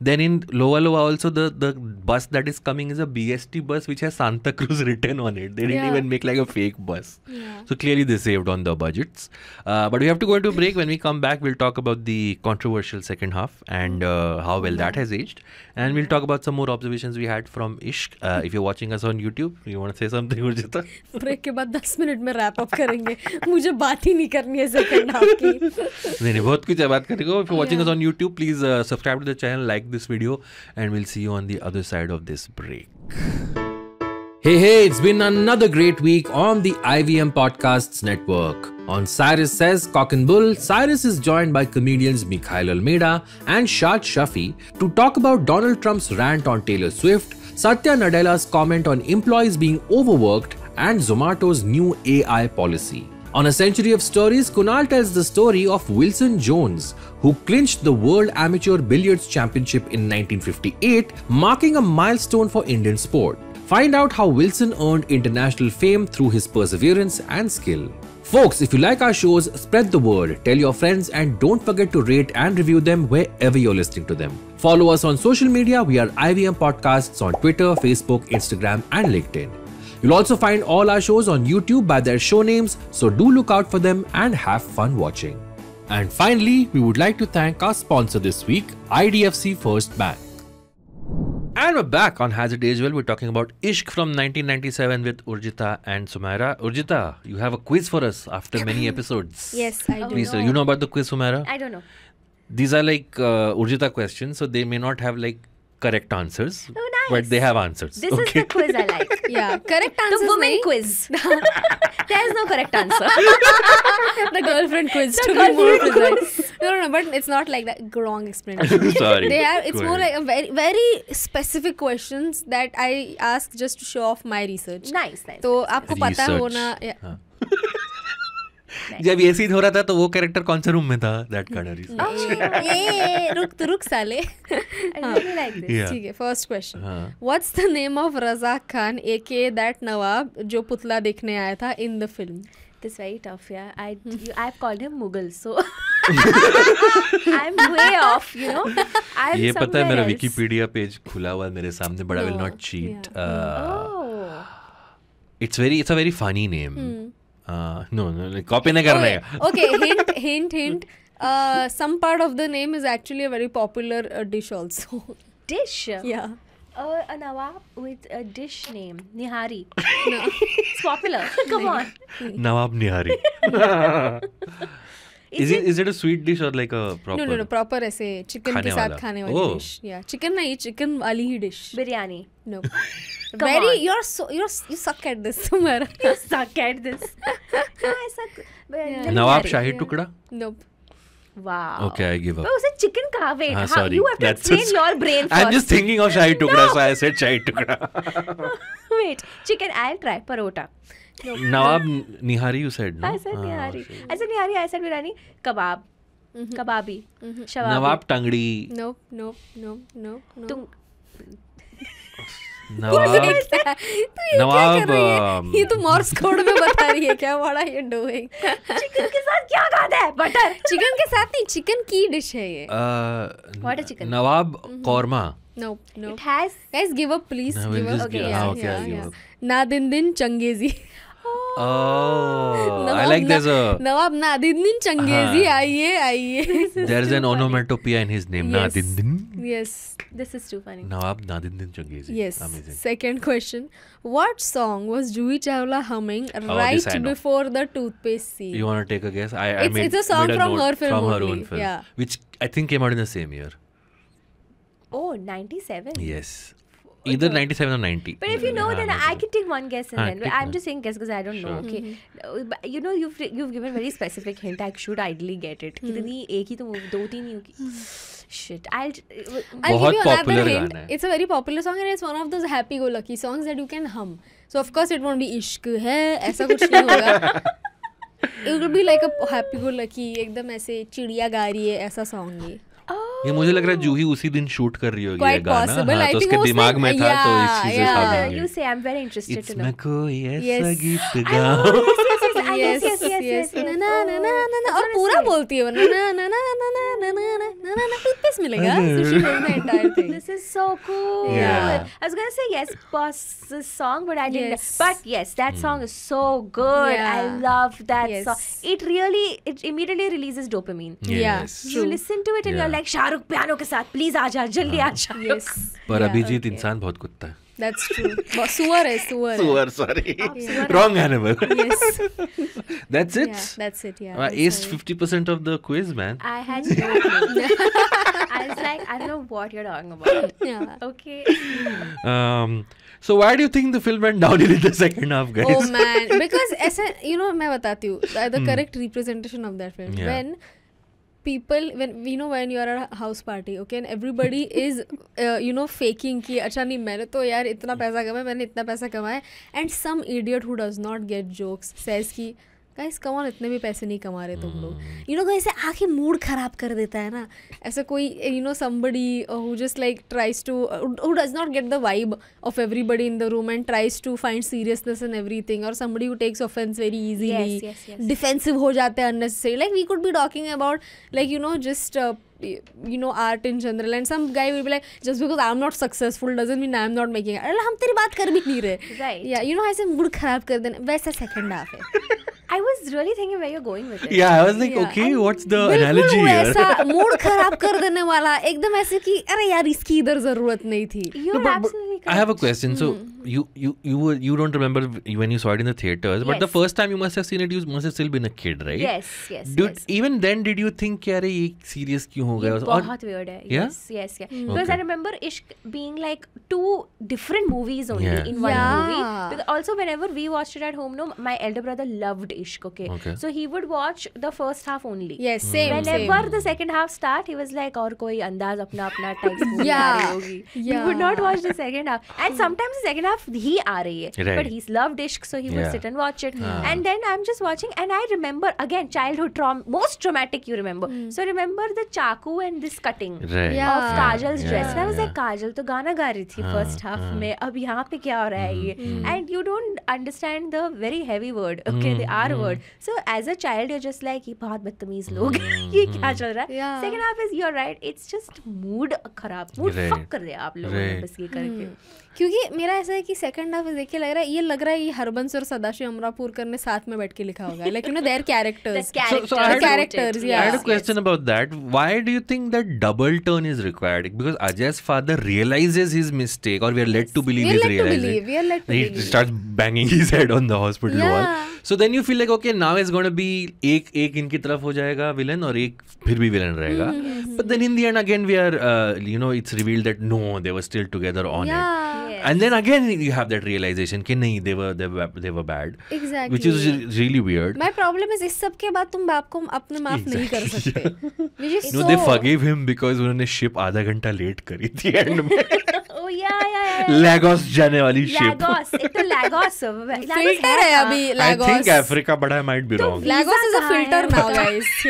Then in Lova Lova also the the bus that is coming is a BST bus which has Santa Cruz written on it. They didn't yeah. even make like a fake bus. Yeah. So clearly they saved on the budgets. Uh, but we have to go into a break. When we come back, we'll talk about the controversial second half and uh, how well that has aged. And we'll talk about some more observations we had from Ishq. Uh, if you're watching us on YouTube, you want to say something, Urjita? Break के बाद 10 minute में wrap up करेंगे YouTube uh, like this video and we'll see you on the other side of this break. Hey, hey, it's been another great week on the IVM Podcasts Network. On Cyrus Says Cock and Bull, Cyrus is joined by comedians Mikhail Almeida and Shad Shafi to talk about Donald Trump's rant on Taylor Swift, Satya Nadella's comment on employees being overworked, and Zomato's new AI policy. On A Century of Stories, Kunal tells the story of Wilson Jones, who clinched the World Amateur Billiards Championship in 1958, marking a milestone for Indian sport. Find out how Wilson earned international fame through his perseverance and skill. Folks, if you like our shows, spread the word, tell your friends, and don't forget to rate and review them wherever you're listening to them. Follow us on social media. We are IVM Podcasts on Twitter, Facebook, Instagram, and LinkedIn. You'll also find all our shows on YouTube by their show names, so do look out for them and have fun watching. And finally, we would like to thank our sponsor this week, IDFC First Bank. And we're back on Hazard Age. well. We're talking about Ishq from 1997 with Urjita and Sumaira. Urjita, you have a quiz for us after many episodes. yes, I do. Please, know. you know about the quiz, Sumaira? I don't know. These are like uh, Urjita questions, so they may not have like correct answers. Oh, but they have answers. This okay. is the quiz I like. yeah, correct answer. The women quiz. there is no correct answer. the girlfriend quiz. The to girlfriend be more quiz. No, no, no, but it's not like that. Wrong explanation. Sorry. They have. It's Go more ahead. like a very, very specific questions that I ask just to show off my research. Nice, nice. So nice, आपको nice. पता होना. Yeah. जब ये scene हो रहा था तो वो कैरेक्टर कौन से रूम में था दैट काइंड ऑफ रीजन रुक तो, रुक साले हाँ। ठीक है first question what's the name of Razak Khan aka that nawab जो पुतला देखने आया था in the film this very tough यार I I have called him Mughal so I am way off you know I ये पता है मेरा विकिपीडिया पेज खुला हुआ मेरे सामने बड़ा will not cheat it's very it's a very funny name no copy नहीं कर रहे okay hint hint hint some part of the name is actually a very popular dish also dish या a nawab with a dish name nihari no it's popular come on nawab nihari is it is it a sweet dish or like a proper? No, no, no. Proper ऐसे chicken के साथ खाने वाली oh. dish. Yeah, chicken ना chicken वाली ही dish. Biryani. No. Very on. you're so you're you suck at this Sumara. you suck at this. yeah, I suck. Yeah. Nawab Shahi yeah. tukda. Nope. Wow. Okay, I give up. But उसे chicken कहा wait. हाँ, sorry. You have to That's explain your brain first. I'm just thinking of Shahi tukda, no. so I said Shahi tukda. wait, chicken. I'll try parota. Nawab nihari you said no I said nihari I said nihari I said biryani kebab kababi nawab tangdi no no no no तुम नवाब नवाब ये तो Moore's code में बता रही है क्या वाड़ा ये doing chicken के साथ क्या खाता है बटर चिकन के साथ नहीं चिकन की डिश है ये what a chicken nawab korma no no it has guys give up please give up okay ना दिन दिन changezi Oh, I like this. there's a Nawab Nadiddin Changezi. Uh-huh. Aye, aye. There's an onomatopoeia in his name. Yes. Nadiddin. Yes, this is too funny. Nawab Din Changezi. Yes. Amazing. Second question: What song was Juhi Chawla humming oh, right before the toothpaste scene? You wanna take a guess? I, I it's, made, it's a song from her film. From her own film. Yeah. Which I think came out in the same year. Oh, 97. Yes. either 97 or 90 but if you know yeah, then i can take one guess and then but i'm just saying guess because i don't sure. know okay mm-hmm. but you know you've you've given very specific hint i should ideally get it कितनी एक ही तो दो तीन ही होगी shit i'll i'll give you another hint it's a very popular song and it's one of those happy go lucky songs that you can hum so of course it won't be ishq hai ऐसा कुछ नहीं होगा it will be like a happy go lucky एकदम ऐसे चिड़िया गा रही है ऐसा song ये ये मुझे लग रहा है oh. जूही उसी दिन शूट कर रही होगी ये गाना हाँ, तो उसके दिमाग में था तो इस चीज से you say I am very interested to know कोई ऐसा गीत गाओ यस यस यस ना ना ना ना और पूरा बोलती है ना ना ना ना ना ना ना ना ना टूथपेस्ट मिलेगा Sushi this is so cool I was gonna say yes boss this song but I didn't but yes that song is so good I love that song it really it immediately releases you listen to it and you are like Shahrukh piano के साथ please आ जा जल्दी आ जा अभिजीत इंसान बहुत कुत्ता है That's true. Suvar is suvar. Suvar, sorry. Yeah. Oh, Wrong animal. yes. That's it. Yeah, that's it, yeah. I aced 50% of the quiz, man. I had no idea. I was like, I don't know what you're talking about. Yeah. Okay. Um, so why do you think the film went down in the second half, guys? Oh man, because as you know, मैं tell you, the hmm. correct representation of that film yeah. when people when you know when you are are house party okay and everybody is you know faking की अच्छा नहीं मैंने तो यार इतना पैसा कमाया मैंने इतना पैसा कमाया and some idiot who does not get jokes says की गाइस कमान इतने भी पैसे नहीं कमा रहे तुम लोग यू नो गाइस आके मूड खराब कर देता है ना ऐसा कोई you know somebody who just like tries to who does not get the vibe of everybody in the room and tries to find seriousness in everything और somebody who takes offence very easily defensive हो जाते हैं unnecessary like we could be talking about like you know just you know art in general and some guy will be like just because I'm not successful doesn't mean I'm not making making अरे हम तेरी बात कर भी नहीं रहे right. yeah you know ऐसे mood खराब कर देना वैसा second half है I was really thinking where you're going with it. Yeah, I was like, yeah. okay, and what's the analogy here? ऐसा mood खराब कर देने वाला एकदम ऐसे कि अरे यार इसकी इधर जरूरत नहीं थी. You're no, but, absolutely correct. I have a question. So you you you were you don't remember when you saw it in the theaters, yes. but the first time you must have seen it, you must have still been a kid, right? Yes, yes. Did, yes. Even then, did you think कि अरे ये serious क्यों हो गया? बहुत weird है. Yeah? Yes, yes, yeah. Mm. Because okay. I remember Ishq being like two different movies only yeah. in one yeah. movie. Because also whenever we watched it at home, no, my elder brother loved Ishq okay so he would watch the first half only the second half start he was like और कोई Andaz Apna Apna type होगी would not watch the second half and sometimes second half ही आ रही है but he love Ishq so he would sit and watch it and then I am just watching and I remember again childhood most traumatic you remember so remember the चाकू and this cutting off Kajol's dress I was like Kajol तो गाना गा रही थी first half में अब यहां पे क्या हो रहा है ये and you don't understand the very heavy word okay they are are word so as a child you're just like ये बहुत बदतमीज लोग ये क्या चल रहा है second half is you're right it's just mood खराब मूड फक कर रहे हैं आप लोग बस ये करके क्योंकि मेरा ऐसा है कि सेकंड हाफ देख के लग रहा है ये लग रहा है ये हरबंस और सदाशिव अमरापुरकर ने साथ में बैठ के लिखा होगा like you know their characters characters या I had a question about that why do you think that double turn is required because Ajay's father realises his mistake और we are led to believe he's realise we are led to believe he starts banging his head on the hospital yeah. wall so then you feel like okay now is going एक एक इनकी तरफ हो जाएगा villain और एक फिर भी विलन रहेगा but then in the end again we are you know it's revealed that no they were still together on it and then again you have that realisation कि नहीं they were they were bad exactly which is really weird my problem is इस सब के बाद तुम बाप को अपने माफ exactly. नहीं कर सकते no they forgive him because उन्होंने शिप आधा घंटा लेट करी थी एंड में लेगोस जाने वाली शिप है Africa might be wrong Lagos is a filter now guys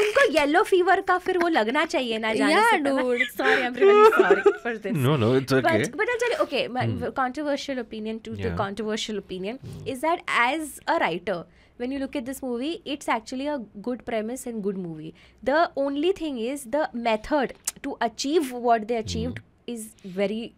उनको येलो फीवर का फिर वो लगना चाहिए ना जाने या dude sorry everyone sorry for this no no it's okay but I tell okay controversial opinion to the controversial opinion is that as a writer when you look at this movie it's actually a good premise and good movie the only thing is the method to achieve what they achieved mm. is very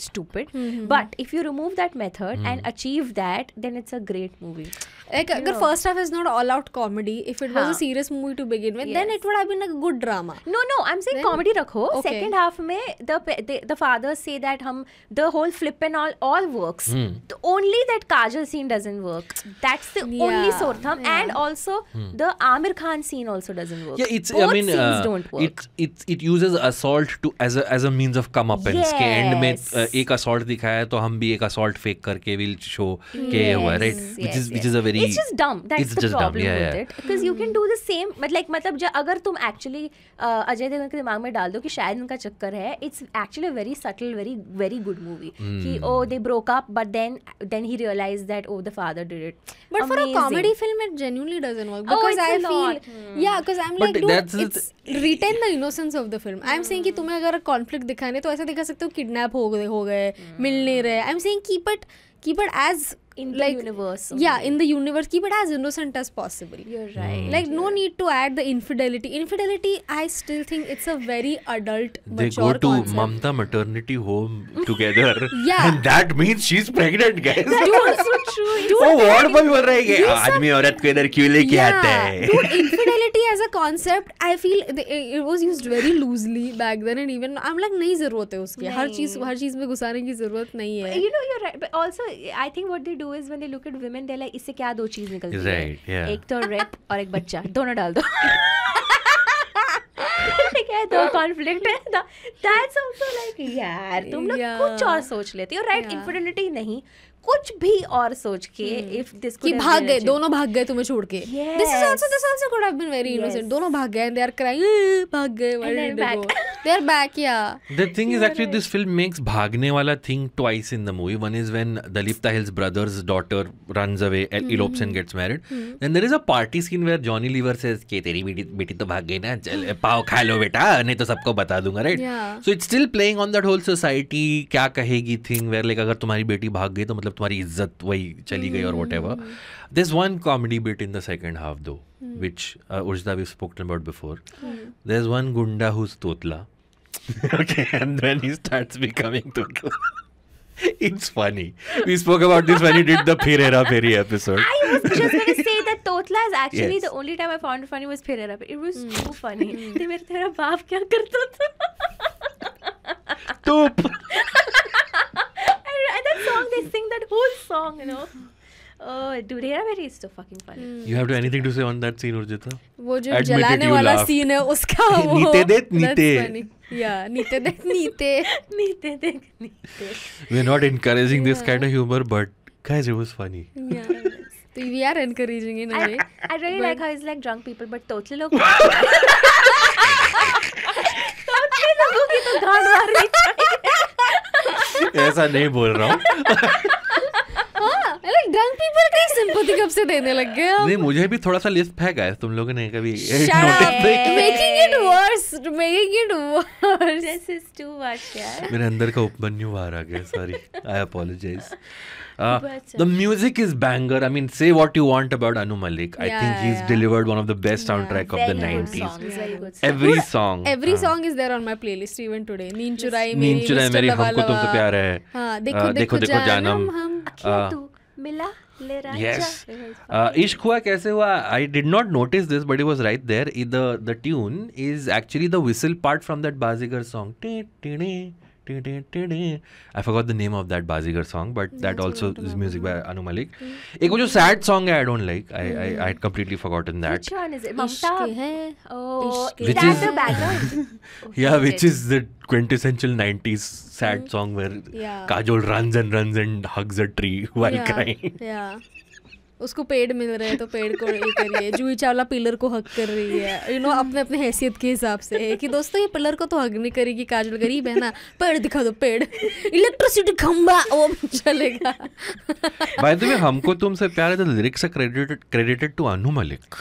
stupid mm-hmm. but if you remove that method mm. and achieve that then it's a great movie like the first half is not all out comedy if it was a serious movie to begin with yes. then it would have been a good drama no no i'm saying then, comedy rakho okay. second half mein the the, the fathers say that hum the whole flip and all all works mm. the only that kajal scene doesn't work that's the yeah. only sore thumb yeah. and also mm. the amir khan scene also doesn't work yeah it's Both i mean uh, don't work. it it it uses assault to as a as a means of comeuppance yes. ke end mein एक assault दिखाया है तो हम भी एक assault fake करके will show के हुआ right which is which is a very it's just dumb that's the problem with it because you can do the same but like मतलब जब अगर तुम एक्चुअली uh, अजय देवगन के दिमाग में डाल दो कि शायद उनका चक्कर है it's actually very subtle very very good movie कि oh they broke up but then then he realise that oh the father did it but for a comedy film it genuinely doesn't work because I feel yeah because I am like it's written the innocence of the film I am saying कि hmm. तुम्हें अगर conflict दिखाने तो ऐसा दिखा सकते हो kidnap हो गए हो हो गए मिल नहीं रहे आई एम सेइंग की बट की but as in the like, universe. Only. Yeah, in the universe, keep it as innocent as possible. You're right. Mm. Like no yeah. need to add the infidelity. Infidelity, I still think it's a very adult. mature They go to concept. Mamta maternity home together. yeah, and that means she's pregnant, guys. That's so true. Dude, वो ward boy बोल रहा है कि आदमी औरत को इधर क्यों लेके आता Dude, infidelity as a concept, I feel the, it was used very loosely back then and even I'm like नहीं जरूरत है उसकी हर चीज हर चीज में घुसाने की जरूरत नहीं है. You know you're right, but also I think what they do do is when look at women women इससे क्या दो चीज निकलती right, है yeah. एक तो रेप और एक बच्चा दोनों डाल दो दो कॉन्फ्लिक्ट है दैट्स आल्सो लाइक यार तुम लोग कुछ और सोच लेती हो राइट इनफिडेलिटी नहीं कुछ भी और सोच के इफ हम्म। दिस कि भाग गए दोनों भाग गए तुम्हें छोड़ के this is also this also could have been very innocent दोनों भाग गए दे आर क्राइंग भाग गए what did go they are back yeah the thing is actually this film makes भागने वाला thing twice in the movie one is when Dalip Tahil's brother's daughter runs away and hmm. elopes and gets married hmm. then there is a party scene where Johnny Lever says कि तेरी बेटी बेटी तो भाग गई ना चल पाव खा लो बेटा नहीं तो सबको बता दूंगा right so it's still playing on that whole society क्या कहेगी थिंग वेयर लाइक अगर तुम्हारी बेटी भाग गई तो मतलब तुम्हारी इज्जत वही चली गई और whatever there's one comedy bit in the second half though mm. which uh, Urjita we've spoken about before mm. there's one gunda who's it's funny we spoke about this when he did the Pirera Peri episode I was just gonna say that totla is actually yes. the only time I found it funny was Pirera Peri it was mm. so funny तेरे तेरा song, they sing that whole song, you know. Oh, is so fucking funny. Hmm. You have anything to say on that scene, Urjita? वो जो जलाने वाला laughed. है उसका नीते नीते yeah नीते देख नीते देख नीते we're not encouraging this kind of humor but guys it was funny yeah so we are encouraging in a way I, really like how he's like drunk people but totally लोग totally लोगों की तो गांड मार रही ऐसा नहीं बोल रहा हूँ हाँ, कब से देने लग गए नहीं मुझे भी थोड़ा सा लिस्ट फेंका है तुम लोगों ने कभी making it worse making it worse this is too much यार मेरे अंदर का उपमन्यु आ रहा है sorry I apologise Uh, the music is banger. I mean, say what you want about Anu Malik. Yeah, I think he's yeah. delivered one of the best soundtrack yeah, of the 90s. Every song. Every uh. song is there on my playlist even today. Neen Churai Meri, Churai Meri, Humko Tumse pyaar Hai. Haan, Dekho Dekho, Janam. Uh. Mila. Yes. Uh, Ishq Hua Kaise Hua, I did not notice this, but it was right there. The, the tune is actually the whistle part from that Bazigar song. I forgot the name of that Bazigar song, but that also is music by Anu Malik. Mm-hmm. एक वो जो sad song I I don't like. I I mm-hmm. I had completely forgotten that. Which one is it? Mamta. Oh, is that the background? Oh, yeah, which is the quintessential 90s sad mm-hmm. song where yeah. Kajol runs and runs and hugs a tree while crying. Yeah. उसको पेड़ मिल रहे हैं तो पेड़ को ये कर रही है जूही चावला पिलर को हक कर रही है यू you नो know, अपने अपने हैसियत के हिसाब से कि दोस्तों ये पिलर को तो हक नहीं करेगी काजल गरीब है ना पेड़ दिखा दो पेड़ इलेक्ट्रिसिटी खंबा वो चलेगा भाई तुम्हें हमको तुमसे प्यार है तो lyrics credited credited to Anu Malik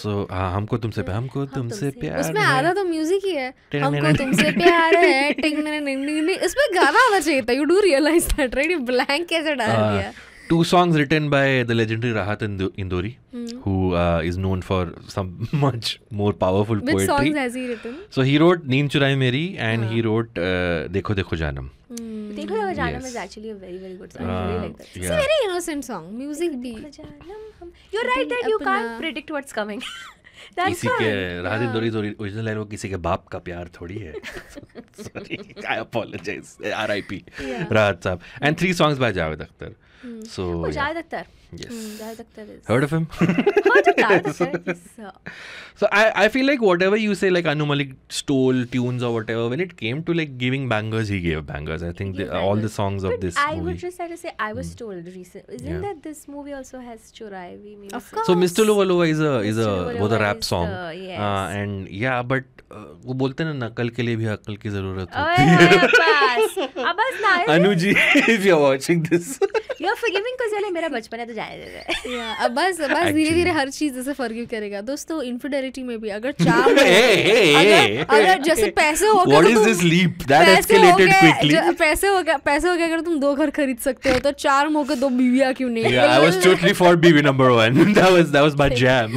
so हाँ हमको तुमसे प्यार हमको तुमसे प्यार उसमें आधा तो म्यूजिक ही है हमको तुमसे प्यार है टिंग इसमें गाना आना चाहिए था you do realise that right blank कैसे डाल हाँ। दिया two songs written by the legendary Rahat Indu- Indori, mm. who uh, is known for some much more powerful Which poetry. Which songs has he written? So he wrote Neem Churai Meri and uh-huh. he wrote uh, Dekho Dekho Janam. Mm. Dekho Dekho Janam yes. is actually a very very good song. Uh, I really like that. Yeah. It's a very innocent song. Music bhi. You're right that you can't predict what's coming. किसी के राहत Indori original line वो किसी के बाप का प्यार थोड़ी है sorry I apologise RIP Rahat sahab and three songs by Javed Akhtar So oh, yeah. Jahid Akhtar. Yes. Mm, Jahid Akhtar is. Heard of him? Heard of Jahid Akhtar. Yes. So I, I feel like whatever you say, like Anu Malik stole tunes or whatever, when it came to like giving bangers, he gave bangers. I think the, bangers. all the songs but of this I movie. would just have to say I was mm. told recent. Isn't yeah. that this movie also has Churaiwi music? Of course. So Mr. Lova Lova is a is Mr. a was a rap song. The, yes. uh, and yeah, but वो बोलते हैं ना नकल के लिए भी अकल की जरूरत होती है Anu ji if you are watching this way of forgiving को चले मेरा बचपन है तो जाने दे अब बस बस धीरे धीरे हर चीज जैसे फॉरगिव करेगा दोस्तों इनफिडेलिटी में भी अगर चार अगर, जैसे पैसे हो गए what is this leap that escalated quickly पैसे हो गए पैसे हो गए अगर तुम दो घर खरीद सकते हो तो चार मो दो बीवियां क्यों नहीं आई वाज टोटली फॉर बीवी number 1 that was that was my jam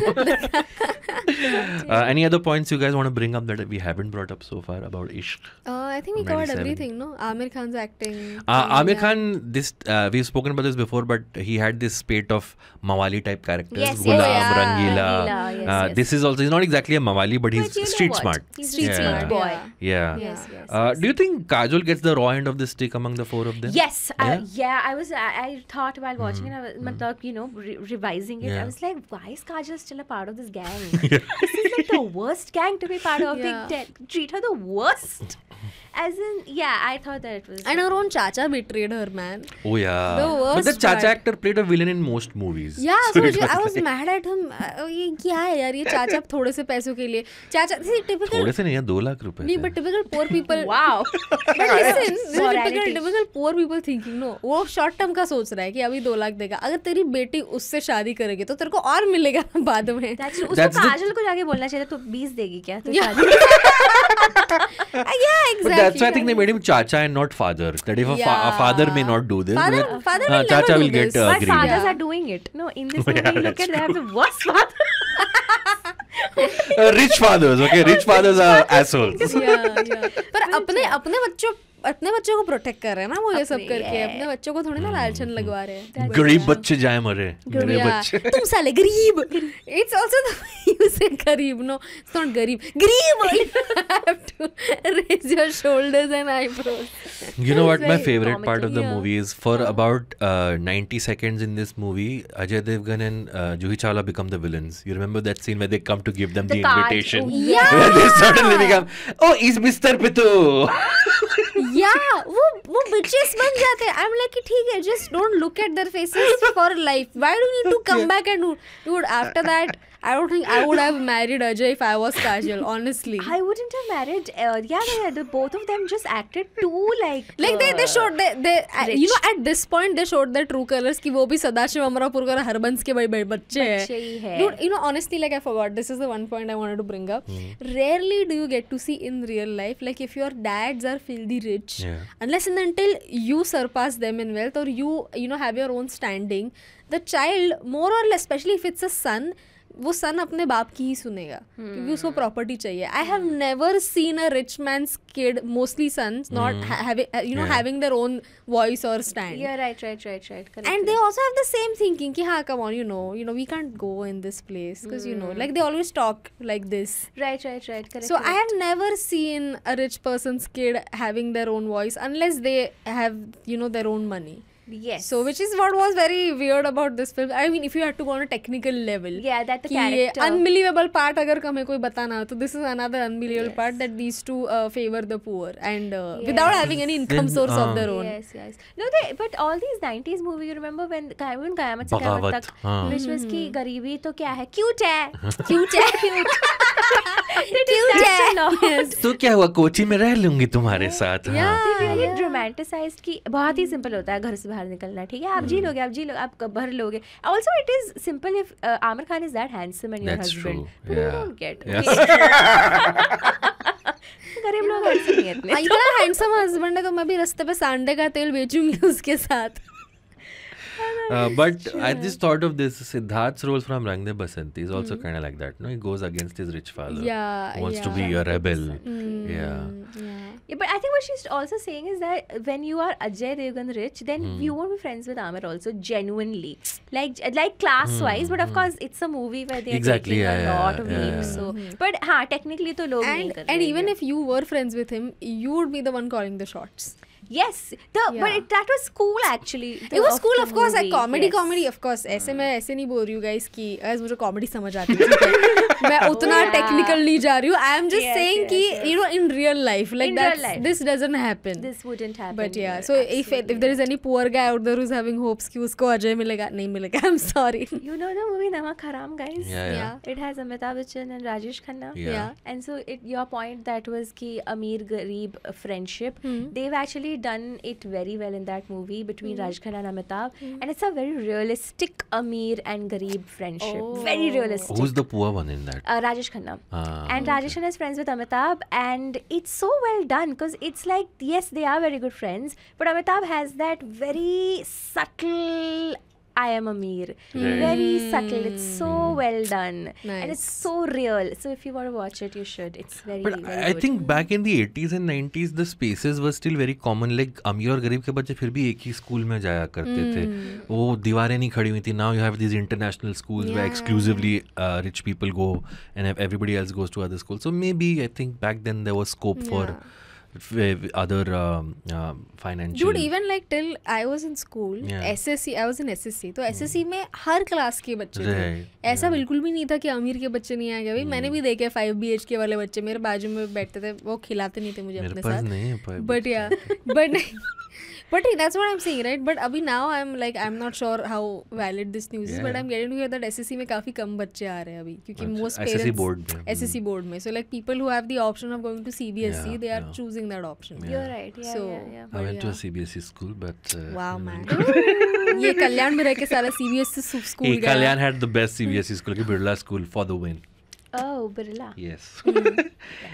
uh, any other points you guys want to bring up that we haven't brought up so far about Ishq? Uh, I think we covered everything, no? Amir Khan's acting. Uh, Amir Khan, this uh, we've spoken about this before, but he had this spate of Mawali type characters. Yes, Gulam, yeah. Rangila. Rangila yes, uh, yes. This is also, he's not exactly a Mawali, but he's street smart. He's street yeah. smart boy. Yeah. Yes, yes, uh, Do you think Kajol gets the raw end of the stick among the four of them? Yes. Yeah, uh, yeah I was, I, I, thought while mm-hmm. watching mm. it, I was, mm. you know, re revising it, I was like, why is Kajol still a part of this gang? this is like the worst gang to be part of. They treat her the worst. As in, yeah, I thought that it was. And her own chacha betrayed her, man. Oh yeah. The worst. But the chacha part. actor played a villain in most movies. Yeah, so, so was I was like... mad at him. ये क्या है यार ये चाचा थोड़े से पैसों के लिए चाचा see typical थोड़े से नहीं है दो लाख रुपए नहीं but typical poor people wow but listen typical typical poor people thinking no वो short term का सोच रहा है कि अभी दो लाख देगा अगर तेरी बेटी उससे शादी करेगी तो तेरे को और मिलेगा बाद में उसको काजल को जाके बोलना चाहिए तो बीस देगी क्या तो शादी yeah exactly that's why I think they made him Chacha and not father. That if yeah. a, fa- a father may not do this, father, but, father uh, Chacha never do will this. get this. uh, My fathers yeah. are doing it. No, in this movie, yeah, look at true. they have the worst father. uh, rich fathers, okay, rich fathers are assholes. yeah, yeah. But अपने अपने बच्चों अपने बच्चों को protect कर रहे हैं ना वो ये सब करके अपने बच्चों को थोड़ी ना लालचन हम्म, लगवा हम्म। रहे हैं गरीब बच्चे जाए मरे तुम साले गरीब इट्स ऑल्सो यू से गरीब नो सुन गरीब गरीब raise your shoulders and eyebrows you know what my favourite part of the movie is for about 90 seconds in this movie Ajay Devgan and Juhi Chawla become the villains you remember that scene where they come to give them the invitation they suddenly become oh is mister पितू या वो वो bitches बन जाते हैं आई am like ठीक है just don't look at their faces for life why do need to come back and dude after that I don't think I would have married Ajay if I was casual, honestly. I wouldn't have married. Uh, yeah, yeah, the both of them just acted too like. Like uh, they, they uh, showed they they uh, you know at this point they showed their true colors कि वो भी सदाशिव अमरापुरकर हरबंस के बड़े बच्चे हैं. Dude, you know honestly like I forgot this is the one point I wanted to bring up. Mm. Rarely do you get to see in real life like if your dads are filthy rich, yeah. unless and until you surpass them in wealth or you you know have your own standing, the child more or less, especially if it's a son वो सन अपने बाप की ही सुनेगा hmm. क्योंकि उसको property हम्म। चाहिए I have never seen a rich man kid mostly son not you know having their own voice और stand right right right right and they also have the same thinking कि हाँ come on you know you know we can't go in this place because you know like they always talk like this right right right correct so I have never seen a rich person kid having their own voice unless they have you know their own money Yes. So, which is what was very weird about this film. I mean, if you had to go on a technical level. Yeah, that the character. unbelievable part अगर हमें कोई बताना हो तो this is another unbelievable yes. part that these two uh, favor the poor and uh, yes. without having any income source uh, of their own. Yes, yes. No, they but all these 90s movie you remember when कायमुन कायमत से कायमत tak, which was की गरीबी तो क्या है cute है cute है cute तो क्या हुआ कोची में रह लूंगी तुम्हारे साथ ड्रोमेटिसाइज हाँ। की बहुत ही सिंपल होता है घर से बाहर निकलना ठीक है आप जी hmm. लोगे आप जी लोग आप भर लोगे also it is simple if Aamir Khan is that handsome and your husband get गरीब लोग हैंडसम है इतना हैंडसम हस्बैंड है तो मैं भी रास्ते पे सांडे का तेल बेचूंगी उसके साथ Uh, but I just thought of this Siddharth's role from Rang De Basanti is also mm. kind of like that. No, he goes against his rich father. Yeah, wants yeah. to be a rebel. Mm. Yeah. yeah. yeah, But I think what she's also saying is that when you are Ajay Devgan rich, then mm. you won't be friends with Amir also genuinely, like like class wise. But of hmm, course, hmm. it's a movie where they are exactly, taking yeah, a lot of leaps. So, hmm. but ha, technically, to log and, and even if you were friends with him, you would be the one calling the shots yes the yeah. but it, that was cool actually it was cool of course like comedy yes. comedy of course ऐसे मैं ऐसे नहीं बोल रही हूँ guys कि guys मुझे comedy समझ आती है मैं उतना technical नहीं जा रही हूँ I am just yes, saying कि yes. you know in real life like that this doesn't happen this wouldn't happen but yeah so if if there is any poor guy out there who's having hopes कि उसको अजय मिलेगा नहीं मिलेगा I'm sorry you know the movie Namak Haram guys yeah, yeah. yeah. it has Amitabh Bachchan and Rajesh Khanna yeah, yeah. and so it your point that was कि अमीर गरीब friendship hmm. they've actually done it very well in that movie between mm. and Amitabh, mm. and it's a very realistic Amir and Garib friendship. Oh. Very realistic. Who's the poor one in that? Uh, Rajesh Khanna. Ah, and okay. Rajesh Khanna is friends with Amitabh, and it's so well done because it's like yes, they are very good friends, but Amitabh has that very subtle I am Amir. Right. Very subtle. It's so hmm. well done, nice. and it's so real. So if you want to watch it, you should. It's very. But very I good. think back in the 80s and 90s, the spaces were still very common. Like Amir or Garib के बच्चे फिर भी एक ही school में जाया करते mm. थे. वो दीवारें नहीं खड़ी हुई थी. Now you have these international schools yeah. where exclusively uh, rich people go, and everybody else goes to other schools. So maybe I think back then there was scope yeah. for Eh, other uh, financial dude even like till I was in school yeah. SSC I was in SSC तो hmm. SSC में हर class के बच्चे थे ऐसा बिल्कुल भी नहीं था कि अमीर के बच्चे नहीं आए गए मैंने hmm. भी देखे फाइव बी के वाले बच्चे मेरे बाजू में बैठते थे वो खिलाते नहीं थे मुझे अपने साथ बट या but but hey, that's what I'm saying, right? But अभी now I'm like I'm not sure how valid this news yeah. is, but I'm getting to hear that SSC में काफी कम बच्चे आ रहे हैं अभी क्योंकि most parents SSC board में SSC board में so like people who have the option of going to CBSE yeah, they are yeah. choosing that option. Yeah. You're right. Yeah, so yeah, yeah. I went yeah. to a CBSE school, but uh, wow man, ये कल्याण में रह के सारा CBSE school गया. कल्याण had the best CBSE school की Birla school for the win. Oh, Birla. Yes. Mm. yes.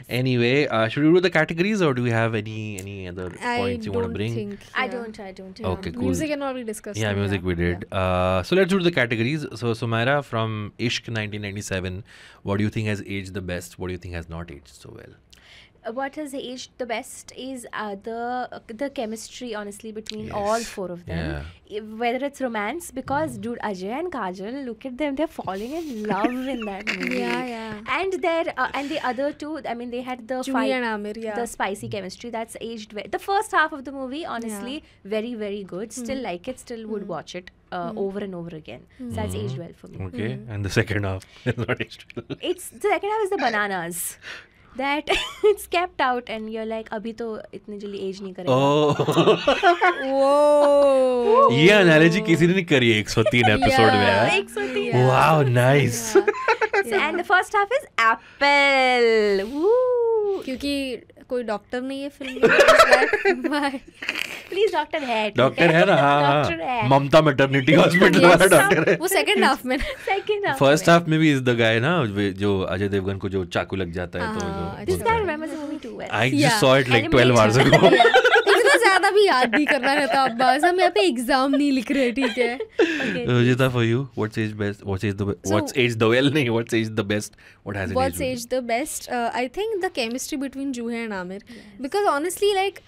anyway, uh, should we do the categories or do we have any any other I points you want to bring? Think, yeah. I don't. I don't. Yeah. Okay, um, cool. Music and all we discussed. Yeah, music yeah. we did. Uh, so let's do the categories. So Sumaira from Ishq 1997, what do you think has aged the best? What do you think has not aged so well? what has aged the best is uh, the uh, the chemistry honestly between yes. all four of them yeah. whether it's romance because mm. dude ajay and kajal look at them they're falling in love in that movie yeah yeah and their uh, and the other two i mean they had the fight, and Amir, yeah. the spicy mm-hmm. chemistry that's aged well. the first half of the movie honestly yeah. very very good mm-hmm. still mm. like it still would watch it uh, mm. over and over again. Mm. So that's aged well for me. Okay, mm. and the second half is not aged well. It's the second half is the bananas. that it's kept out and you're like अभी तो इतने जल्दी as नहीं करेगा ओह oh. ये analogy किसी ने नहीं करी 103 एपिसोड में यार 103 wow nice and the first half is apple क्योंकि कोई डॉक्टर नहीं है फिल्म प्लीज डॉक्टर तो है डॉक्टर है ना हाँ, हाँ. ममता मेटर्निटी हॉस्पिटल वाला डॉक्टर है वो सेकंड हाफ में सेकंड हाफ फर्स्ट हाफ में भी इज द गाय ना जो अजय देवगन को जो चाकू लग जाता है तो I just saw it like 12 hours ago ज्यादा भी याद नहीं करना रहता अब्बास हम यहाँ पे एग्जाम नहीं लिख रहे ठीक है रोजिता for you what's is best what's is the what's is the well नहीं what's is the best what has what's is the best I think the chemistry between Juhi and Aamir because honestly like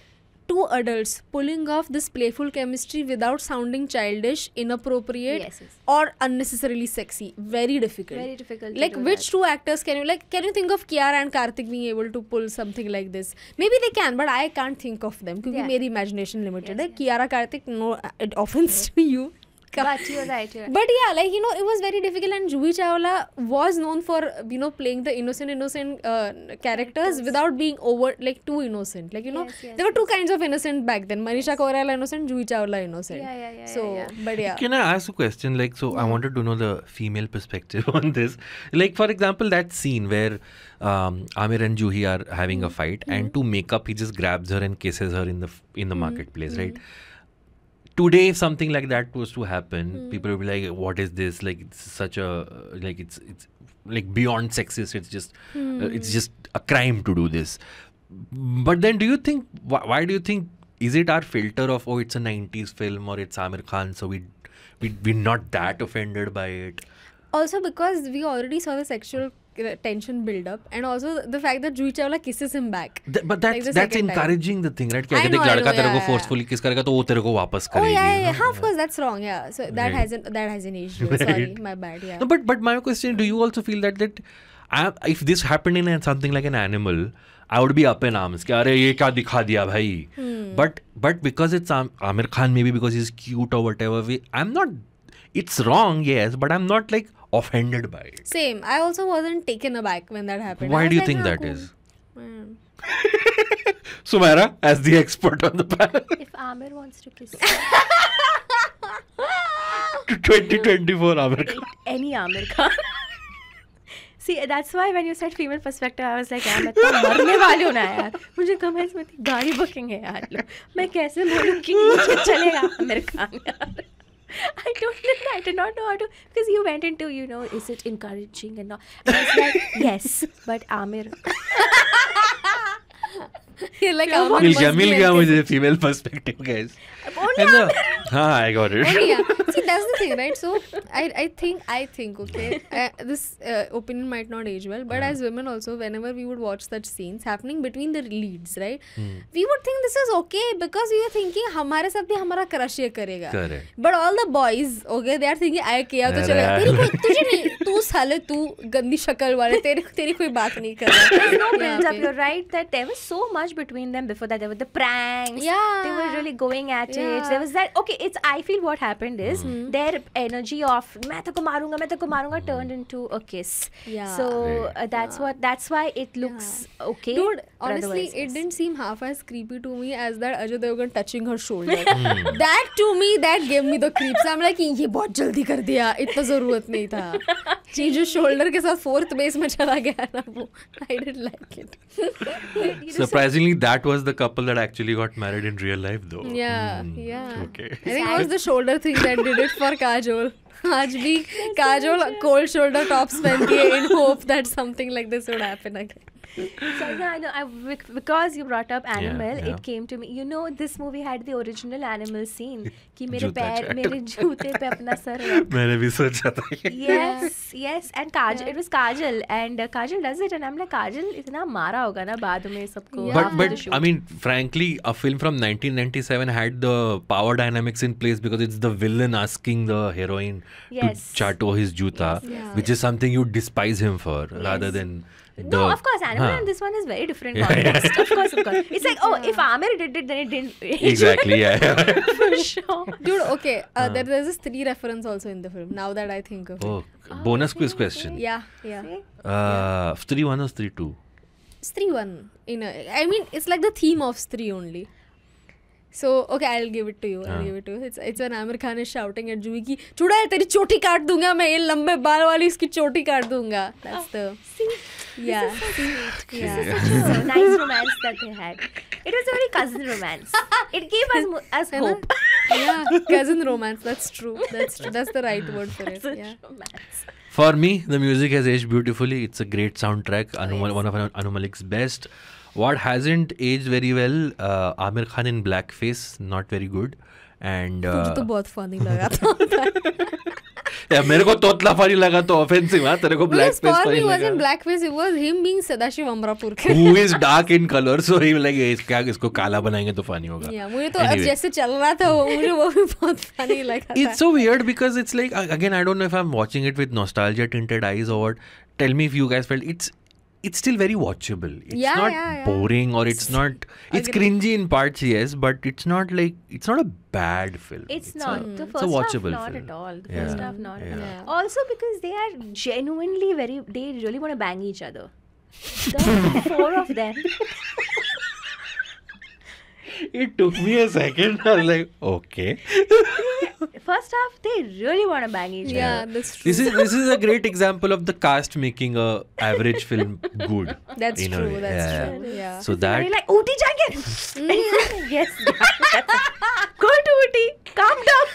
two adults pulling off this playful chemistry without sounding childish, inappropriate, yes, yes. or unnecessarily sexy. Very difficult. Very difficult. Like which that. two actors can you like? Can you think of Kiara and Karthik being able to pull something like this? Maybe they can, but I can't think of them because yeah. my imagination limited. Yes, yes. Kiara Karthik, no uh, it offends to you. But you're right, you're right. But yeah, like you know, it was very difficult, and Juhi Chawla was known for you know playing the innocent, innocent uh, characters without being over like too innocent. Like you know, yes, yes, there were two yes. kinds of innocent back then: Manisha Koirala innocent, Juhi Chawla innocent. Yeah, yeah, yeah. So, yeah, yeah. but yeah. Can I ask a question? Like, so I wanted to know the female perspective on this. Like, for example, that scene where um, Amir and Juhi are having mm -hmm. a fight, mm -hmm. and to make up, he just grabs her and kisses her in the in the mm -hmm. marketplace, right? Hmm today if something like that was to happen mm. people would be like what is this like it's such a like it's it's like beyond sexist it's just mm. uh, hmm. it's just a crime to do this but then do you think wh why do you think is it our filter of oh it's a 90s film or it's Amir Khan so we we we're not that offended by it also because we already saw the sexual tension build up and also the fact that Jui Chawla kisses him back. Th- but that's like that's encouraging time. the thing, right? कि अगर एक लड़का तेरे को forcefully kiss करेगा तो वो तेरे को वापस करेगी. Oh yeah, yeah, yeah. of course that's wrong. Yeah, so that right. has an that has an issue. Right. Sorry, my bad. Yeah. No, but but my question: Do you also feel that that I, if this happened in something like an animal? I would be up in arms कि अरे ये क्या दिखा दिया भाई hmm. but but because it's Amir Khan maybe because he's cute or whatever we, I'm not it's wrong, yes, but I'm not like offended by it. Same. I also wasn't taken aback when that happened. Why do you like, think that oh, is? that cool. is? Mm. Sumaira, as the expert on the panel. If Amir wants to kiss 2024 Amir Khan. Any Amir Khan. See, that's why when you said female perspective, I was like, यार मैं तो मरने वाली हूँ ना यार मुझे कम i इसमें गाड़ी बुकिंग है यार मैं कैसे बोलूँ कि मुझे चलेगा Aamir Khan I don't know. I did not know how to because you went into you know is it encouraging and not. like, yes, but Amir. like yeah, मिल गया मिल गया मुझे फीमेल पर्सपेक्टिव गाइस एंड हां I got yeah. see that's the thing right so i i think i think okay uh, this uh, opinion might not age well but yeah. as women also whenever we would watch such scenes happening between the leads right hmm. we would think this is okay because we are thinking हमारे साथ भी हमारा crush ये करेगा but all the boys okay they are thinking I किया तो चलेगा तेरे को तुझे नहीं तू साले तू गंदी शक्ल वाले तेरे तेरी कोई बात नहीं कर रहा no build up you're right that there was so much much between them before that. There were the pranks. Yeah. They were really going at yeah. it. There was that. Okay, it's. I feel what happened is mm-hmm. their energy of "मैं तेरे को मारूंगा, मैं तेरे को मारूंगा" turned into a kiss. Yeah. So uh, that's yeah. what. That's why it looks yeah. okay. Dude, honestly, it didn't seem half as creepy to me as that Ajay Devgan touching her shoulder. mm. that to me, that gave me the creeps. I'm like, ye bahut jaldi kar diya itna zarurat nahi tha जी जो shoulder के साथ fourth base में चला गया ना वो I did like it surprising Surprisingly, that was the couple that actually got married in real life, though. Yeah, mm. yeah. Okay. I think it was the shoulder thing that did it for Kajol. आज भी Kajol cold shoulder tops in hope that something like this would happen again. so yeah, I know. I, because you brought up animal, yeah, yeah. it came to me. You know, this movie had the original animal scene. कि मेरे पैर मेरे जूते पे अपना sir मैंने भी सोचा था yes yes and Kajal yeah. it was Kajal and uh, Kajal does it and I'm like काजल इतना मारा होगा ना बाद में सबको yeah. but but I mean frankly a film from 1997 had the power dynamics in place because it's the villain asking the heroine yes. to chato his juta yes. yeah. which is something you despise him for yes. rather than no, of course, Animal huh. and this one is very different context. Yeah, of course, of course. It's like, oh, yeah. if Amir did it, then it didn't. exactly, yeah. For sure. Dude, okay, uh, huh. there, there's this three reference also in the film, now that I think of oh, it. Oh, oh bonus quiz question. Yeah, yeah. Uh, 3 1 or 3 2? three 1. In a, I mean, it's like the theme of three only. So okay I give it to you I give it to it's it's when Aamir Khan is shouting at Juhi की चूड़ा है तेरी चोटी काट दूंगा मैं ये लंबे बाल वाली इसकी चोटी काट दूंगा that's the yeah yeah so nice romance that they had it was a very cousin romance it gave us us hope yeah cousin romance that's true that's true. that's the right word for it yeah romance. for me the music has aged beautifully it's a great soundtrack Anumal, one of Anumalik's best What hasn't aged very well, uh, Amir Khan in blackface, not very good. And मुझे तो बहुत funny लगा था या मेरे को तोतला funny लगा तो ऑफेंसिव हां तेरे को ब्लैक फेस फनी लगा was in black face it was him being Sadashiv Amrapurkar who is dark in colour so he like इसका इसको काला बनाएंगे तो फनी होगा या मुझे तो anyway. जैसे चल रहा था वो मुझे वो भी बहुत फनी लगा it's so weird because it's like again I don't know if I am watching it with nostalgia tinted eyes और tell me if you guys felt it's it's still very watchable. It's yeah, not yeah, yeah. boring or it's not it's Agreed. cringy in parts, yes, but it's not like it's not a bad film. It's, it's not. A, the first it's a watchable half not film. at all. The first half not at all. Also because they are genuinely very they really want to bang each other. the four of them it took me a second. I was like, okay. First half, they really want to bang each other. Yeah, that's true. This is this is a great example of the cast making a average film good. That's true. That's yeah. true. Yeah. So that. you like, uti Jacket. Mm-hmm. yes. Go to uti. Calm down.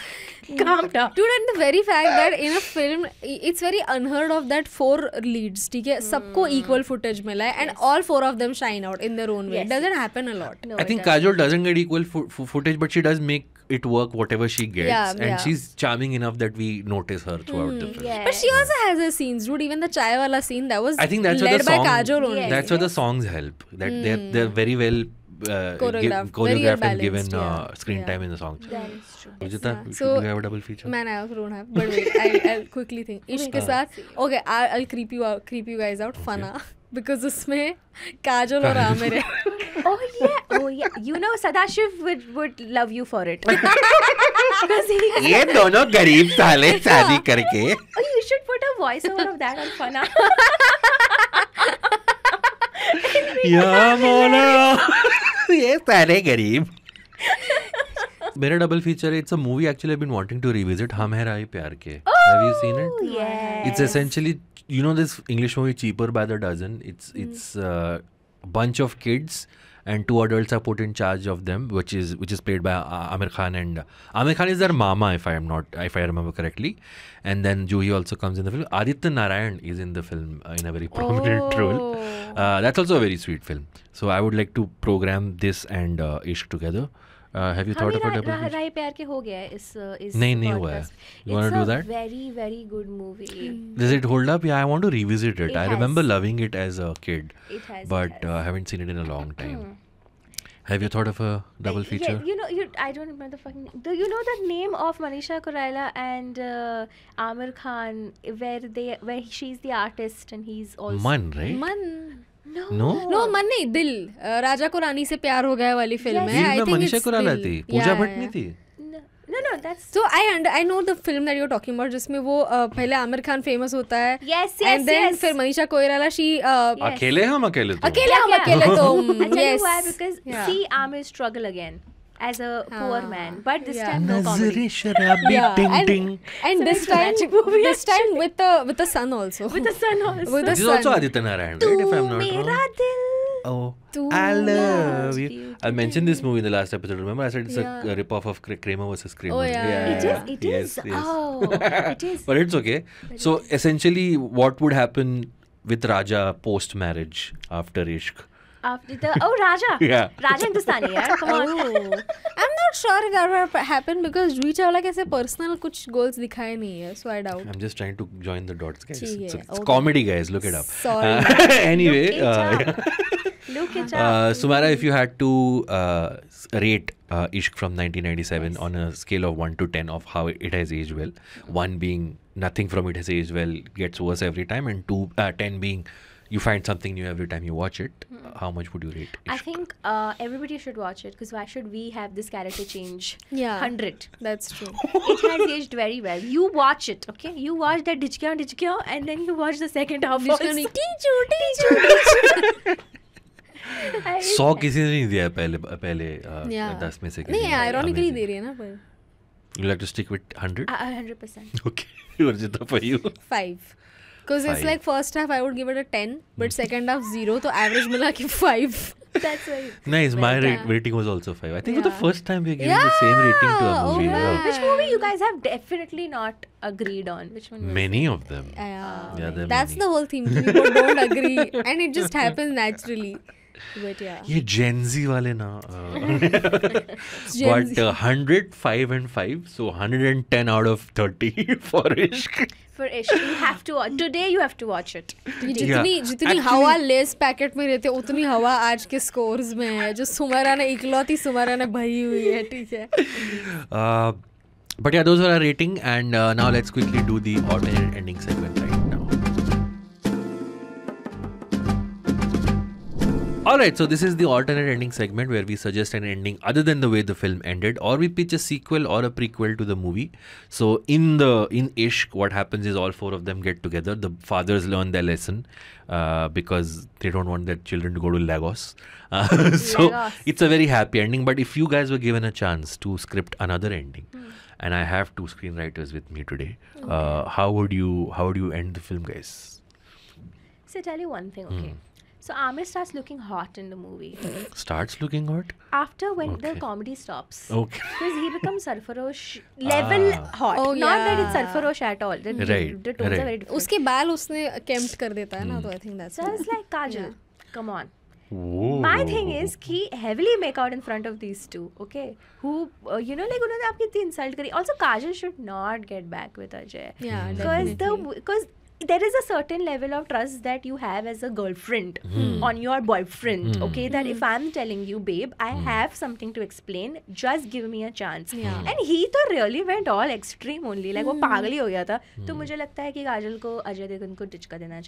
calm down dude and the very fact that in a film it's very unheard of that four leads ठीक है सबको equal footage मिला है and all four of them shine out in their own way yes. doesn't happen a lot no, I think Kajol doesn't get equal fo- footage but she does make it work whatever she gets yeah, and yeah. she's charming enough that we notice her throughout mm, the film yeah. but she also has her scenes dude even the chai wala scene that was I think that's led the song, by Kajol only yes, that's yes. where the songs help that mm. they're, they're very well uh, choreographed, choreographed and given yeah. uh, screen yeah. time in the song. That is true. Yes, yeah. So you have a double feature. Man, I also don't have. But wait, I, I'll quickly think. Ish के साथ. Okay, I, I'll creep you out, creep you guys out. Okay. Fana. Because उसमें काजल और आमिर है. Oh yeah, oh yeah. You know Sadashiv would would love you for it. ये दोनों गरीब साले शादी करके. Oh, you should put a voiceover of that on Fana. या मोना ये सारे गरीब मेरा double feature it's a movie actually I been wanting to revisit Hum Hai Rahi Pyar Ke have you seen it it's essentially you know this English movie cheaper by the dozen it's it's bunch of kids and two adults are put in charge of them, which is which is played by uh, Amir Khan and uh, Amir Khan is their mama, if I am not, if I remember correctly. And then Juhi also comes in the film. Aditya Narayan is in the film uh, in a very prominent oh. role. Uh, that's also a very sweet film. So I would like to program this and uh, Ish together. Have you thought of a double feature Rahi Pyar Ke हो गया है इस इस नहीं नहीं हुआ है you want to do that very very good movie does it hold up I want to revisit it I remember loving it as a kid but I haven't seen it in a long time Have you thought of a double like, feature? Yeah, you know, you, I don't remember the fucking. Do you know the name of Manisha Koraila and uh, Amir Khan, where they, where she's the artist and he's also Man, right? Man. no. no no मन नहीं दिल राजा को रानी से प्यार हो गया वाली film है आई थिंक मनीषा कोराला थी पूजा भट्ट नहीं थी No, no, that's. So I under I know the film that you're talking about, जिसमें वो uh, पहले आमिर खान फेमस होता है. Yes, yes, And then yes. फिर Manisha Koirala she. Uh, yes. अकेले हम अकेले तुम. अकेले हम अकेले तुम. I tell yes. you why because yeah. see Amir struggle again. as a ah. poor man. But this yeah. time no comedy. yeah. ting, and, ting. and so this time movie this time with the with the sun also. With the sun also. with the this sun. is also Aditya Narayan, right? If I'm not wrong. Oh, I love you. I mentioned this movie in the last episode. Remember, I said it's yeah. a, a rip-off of Kramer versus Kramer. Oh yeah, yeah. it is. It is. Yes, yes. Oh, it is. But it's okay. But so it's essentially, what would happen with Raja post-marriage after Ishq? after the oh Raja. Yeah. Raja Hindustani, yeah. Come on. Oh. I'm not sure if that would happen because Dwi Chawla के personal कुछ goals दिखाए नहीं है, so I doubt. I'm just trying to join the dots, guys. It's, it's okay. comedy, guys. Look it up. Sorry. Uh, anyway. Look it uh, up. Look it uh, up. Uh, Sumara, if you had to uh, rate uh, Ishq from 1997 yes. on a scale of 1 to 10 of how it has aged well, 1 being nothing from it has aged well, gets worse every time, and two, uh, 10 being you find something new every time you watch it how much would you rate? Ishq? I think uh, everybody should watch it because why should we have this character change? yeah, hundred. That's true. it has aged very well. You watch it, okay? You watch that Dichkya Dichkya, and then you watch the second half. Dichkya, Dichkya, सौ किसी ने नहीं दिया पहले पहले uh, दस में से नहीं आयरॉनिकली दे रही है ना पर You like to stick with 100? Uh, 100%. Okay. Urjita, for you? 5. because it's like first half I would give it a 10 but second half 0 so average mila ki 5 that's right nice but my yeah. rating was also five. I think yeah. for the first time we're giving yeah. the same rating to a movie oh, yeah. wow. which movie you guys have definitely not agreed on which one many of them Uh, yeah, yeah that's many. the whole theme people don't agree and it just happens naturally But, ये वाले ना but hundred five and five so hundred and ten out of thirty for Ishq जितनी जितनी हवा less packet में रहते उतनी हवा आज के स्कोर्स में है जो सुमारा ने इकलौती सुमारा ने भरी हुई है ठीक है बट या those rating and now let's quickly do the ordinary ending segment Alright, so this is the alternate ending segment where we suggest an ending other than the way the film ended or we pitch a sequel or a prequel to the movie. So in the in Ishq, what happens is all four of them get together. The fathers learn their lesson uh, because they don't want their children to go to Lagos. Uh, so Lagos. it's a very happy ending. But if you guys were given a chance to script another ending, mm. and I have two screenwriters with me today, okay. uh, how would you how would you end the film, guys? So tell you one thing, okay. Mm so Amir starts looking hot in the movie. Starts looking hot? After when okay. the comedy stops. Okay. Because he becomes Sarfarosh ah. level ah. hot. Oh, Not yeah. that it's Sarfarosh at all. The, right. the tones right. are very different. उसके बाल उसने attempt कर hmm. I think that's So it's like Kajal, yeah. come on. Whoa. My thing is he heavily make out in front of these two, okay? Who uh, you know like उन्होंने आपकी इतनी insult Also Kajal should not get back with Ajay. Yeah, because the because there is a certain level of trust that you have as a girlfriend mm. on your boyfriend mm. okay that mm. if hmm. i'm telling you babe i hmm. have something to explain just give me a chance yeah. Hmm. and he to really went all extreme only like वो पागल ही हो गया था तो मुझे लगता है कि काजल को अजय देवगन yeah, टिचका देना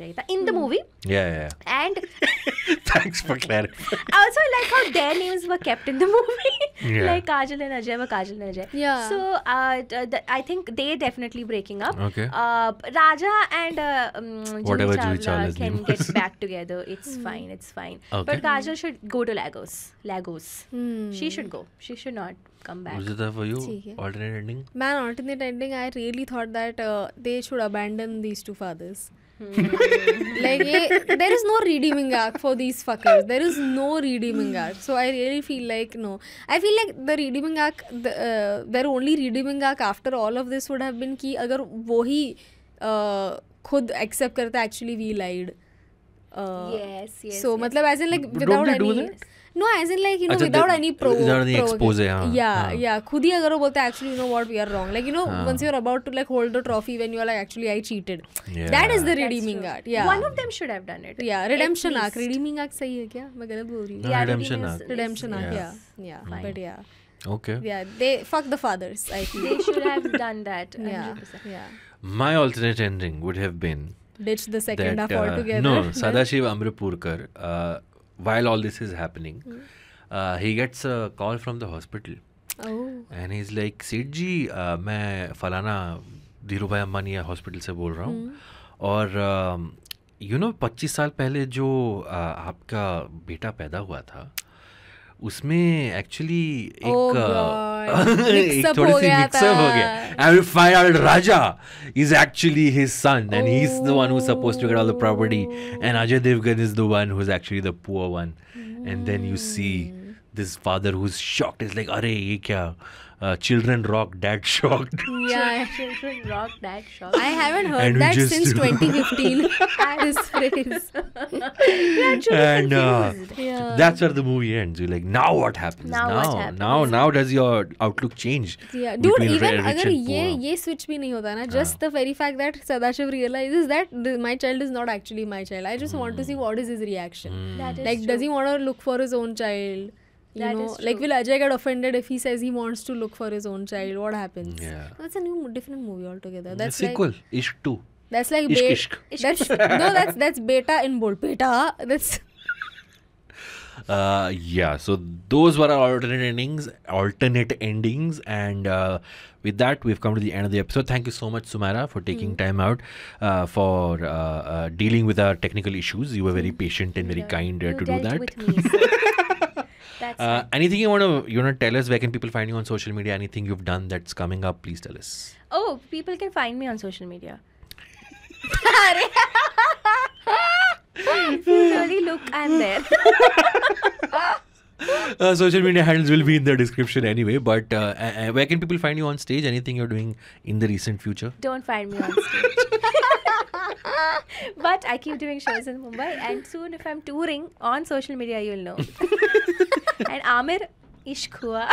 Thanks for clarifying. I also like how their names were kept in the movie, yeah. like Kajal and Ajay were Kajal and Ajay. Yeah. So uh, th I think they definitely breaking up. Okay. Uh, Raja and uh, um, whatever Chawla can get back together. It's mm. fine. It's fine. Okay. But Kajal should go to Lagos. Lagos. Mm. She should go. She should not come back. Mujita, for you, alternate ending. Man, alternate ending. I really thought that uh, they should abandon these two fathers. like it, there is no redeeming arc for these fuckers there is no redeeming arc so i really feel like no i feel like the redeeming arc the, uh, their only redeeming arc after all of this would have been ki agar wo hi uh, khud accept karta actually we lied uh, yes yes so yes. matlab as in like without any no age in like you know without any pro या या खुद ही अगर वो बोलता actually you know what we are wrong like you know once you are about to like hold the trophy when you are like actually I cheated that is the redeeming art या one of them should have done it या redemption arc redeeming arc सही है क्या मैं गलत बोल रही हूं रिडेम्पशन आर्क रिडेम्पशन आर्क या या बट या Okay. Yeah, they fuck the fathers. I feel they should have done that. Yeah, yeah. My alternate ending would have been ditch the second that, half uh, altogether. No, Sadashiv Amrapurkar uh, while all this is happening, mm. uh, he gets a call from the hospital. Oh. And he's like, सेठ जी uh, मैं फलाना धीरू भाई Hospital. Se bol बोल रहा हूँ mm. और you know पच्चीस साल पहले जो uh, आपका बेटा पैदा हुआ था उसमें एक्चुअली एक, oh uh, थोड़ी सी मिक्सअप हो गया and find out Raja is actually his son and he is the one who suppose to get all the property and Ajay Devgan is the one who is actually the poor one and then you see this father who is shocked is like अरे ये क्या Uh, children Rock Dad Shocked. Yeah, Children Rock Dad Shocked. I haven't heard that since 2015. this phrase. yeah, and uh, yeah. that's where the movie ends. You're like, now what happens? Now now, happens? now, now does your outlook change? Yeah, dude. Even अगर ये ये switch भी नहीं होता just the very fact that Sadashiv realizes that my child is not actually my child. I just mm. want to hmm. see what is his reaction. Mm. Like, true. does he want to look for his own child? you that know like will ajay get offended if he says he wants to look for his own child what happens yeah that's a new different movie altogether that's sequel like, ish 2 that's like ishk, be- ishk. that's no that's that's beta in bold beta that's uh yeah so those were our alternate endings alternate endings and uh with that we've come to the end of the episode thank you so much sumara for taking mm. time out uh, for uh, uh, dealing with our technical issues you were very mm. patient and very yeah. kind uh, to do that with me, That's uh, anything you want to you want to tell us? Where can people find you on social media? Anything you've done that's coming up? Please tell us. Oh, people can find me on social media. really look, I'm there. uh, social media handles will be in the description anyway. But uh, uh, uh, where can people find you on stage? Anything you're doing in the recent future? Don't find me on stage. but I keep doing shows in Mumbai, and soon, if I'm touring on social media, you'll know. And Aamir इश्क हुआ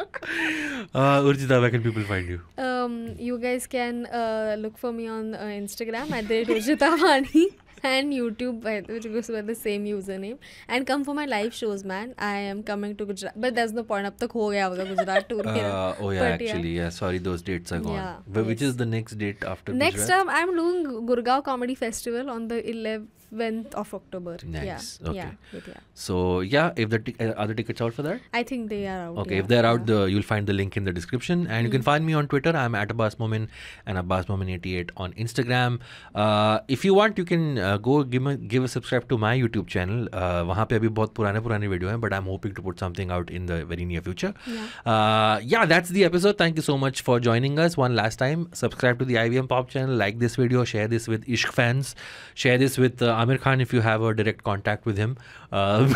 uh, Urjita, where can people find you? Um, you guys can uh, look for me on uh, Instagram at the Urjita Vani and YouTube, which goes by the same username. And come for my live shows, man. I am coming to Gujarat, but there's no point. Up tak ho gaya hoga Gujarat tour. Uh, oh yeah, but, actually, yeah. yeah. Sorry, those dates are gone. Yeah, but yes. which is the next date after? Next Gujarat? Next time, I'm doing Gurgaon Comedy Festival on the 11th. 7th of October. Nice. Yeah. Okay. Yeah. So yeah, if the uh, are the tickets out for that? I think they are out. Okay. Yeah. If they're out, the, you'll find the link in the description, and mm. you can mm. find me on Twitter. I'm at Abbas Momin and Abbas Momin88 on Instagram. Uh, if you want, you can uh, go give a, give a subscribe to my YouTube channel. Uh, वहाँ पे अभी बहुत पुराने पुराने video हैं, but I'm hoping to put something out in the very near future. Yeah. Uh, yeah. That's the episode. Thank you so much for joining us one last time. Subscribe to the IBM Pop channel. Like this video. Share this with Ishq fans. Share this with uh, uh, Amir Khan if you have a direct contact with him uh,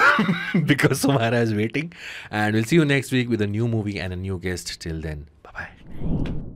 because Somara is waiting. And we'll see you next week with a new movie and a new guest. Till then, bye bye.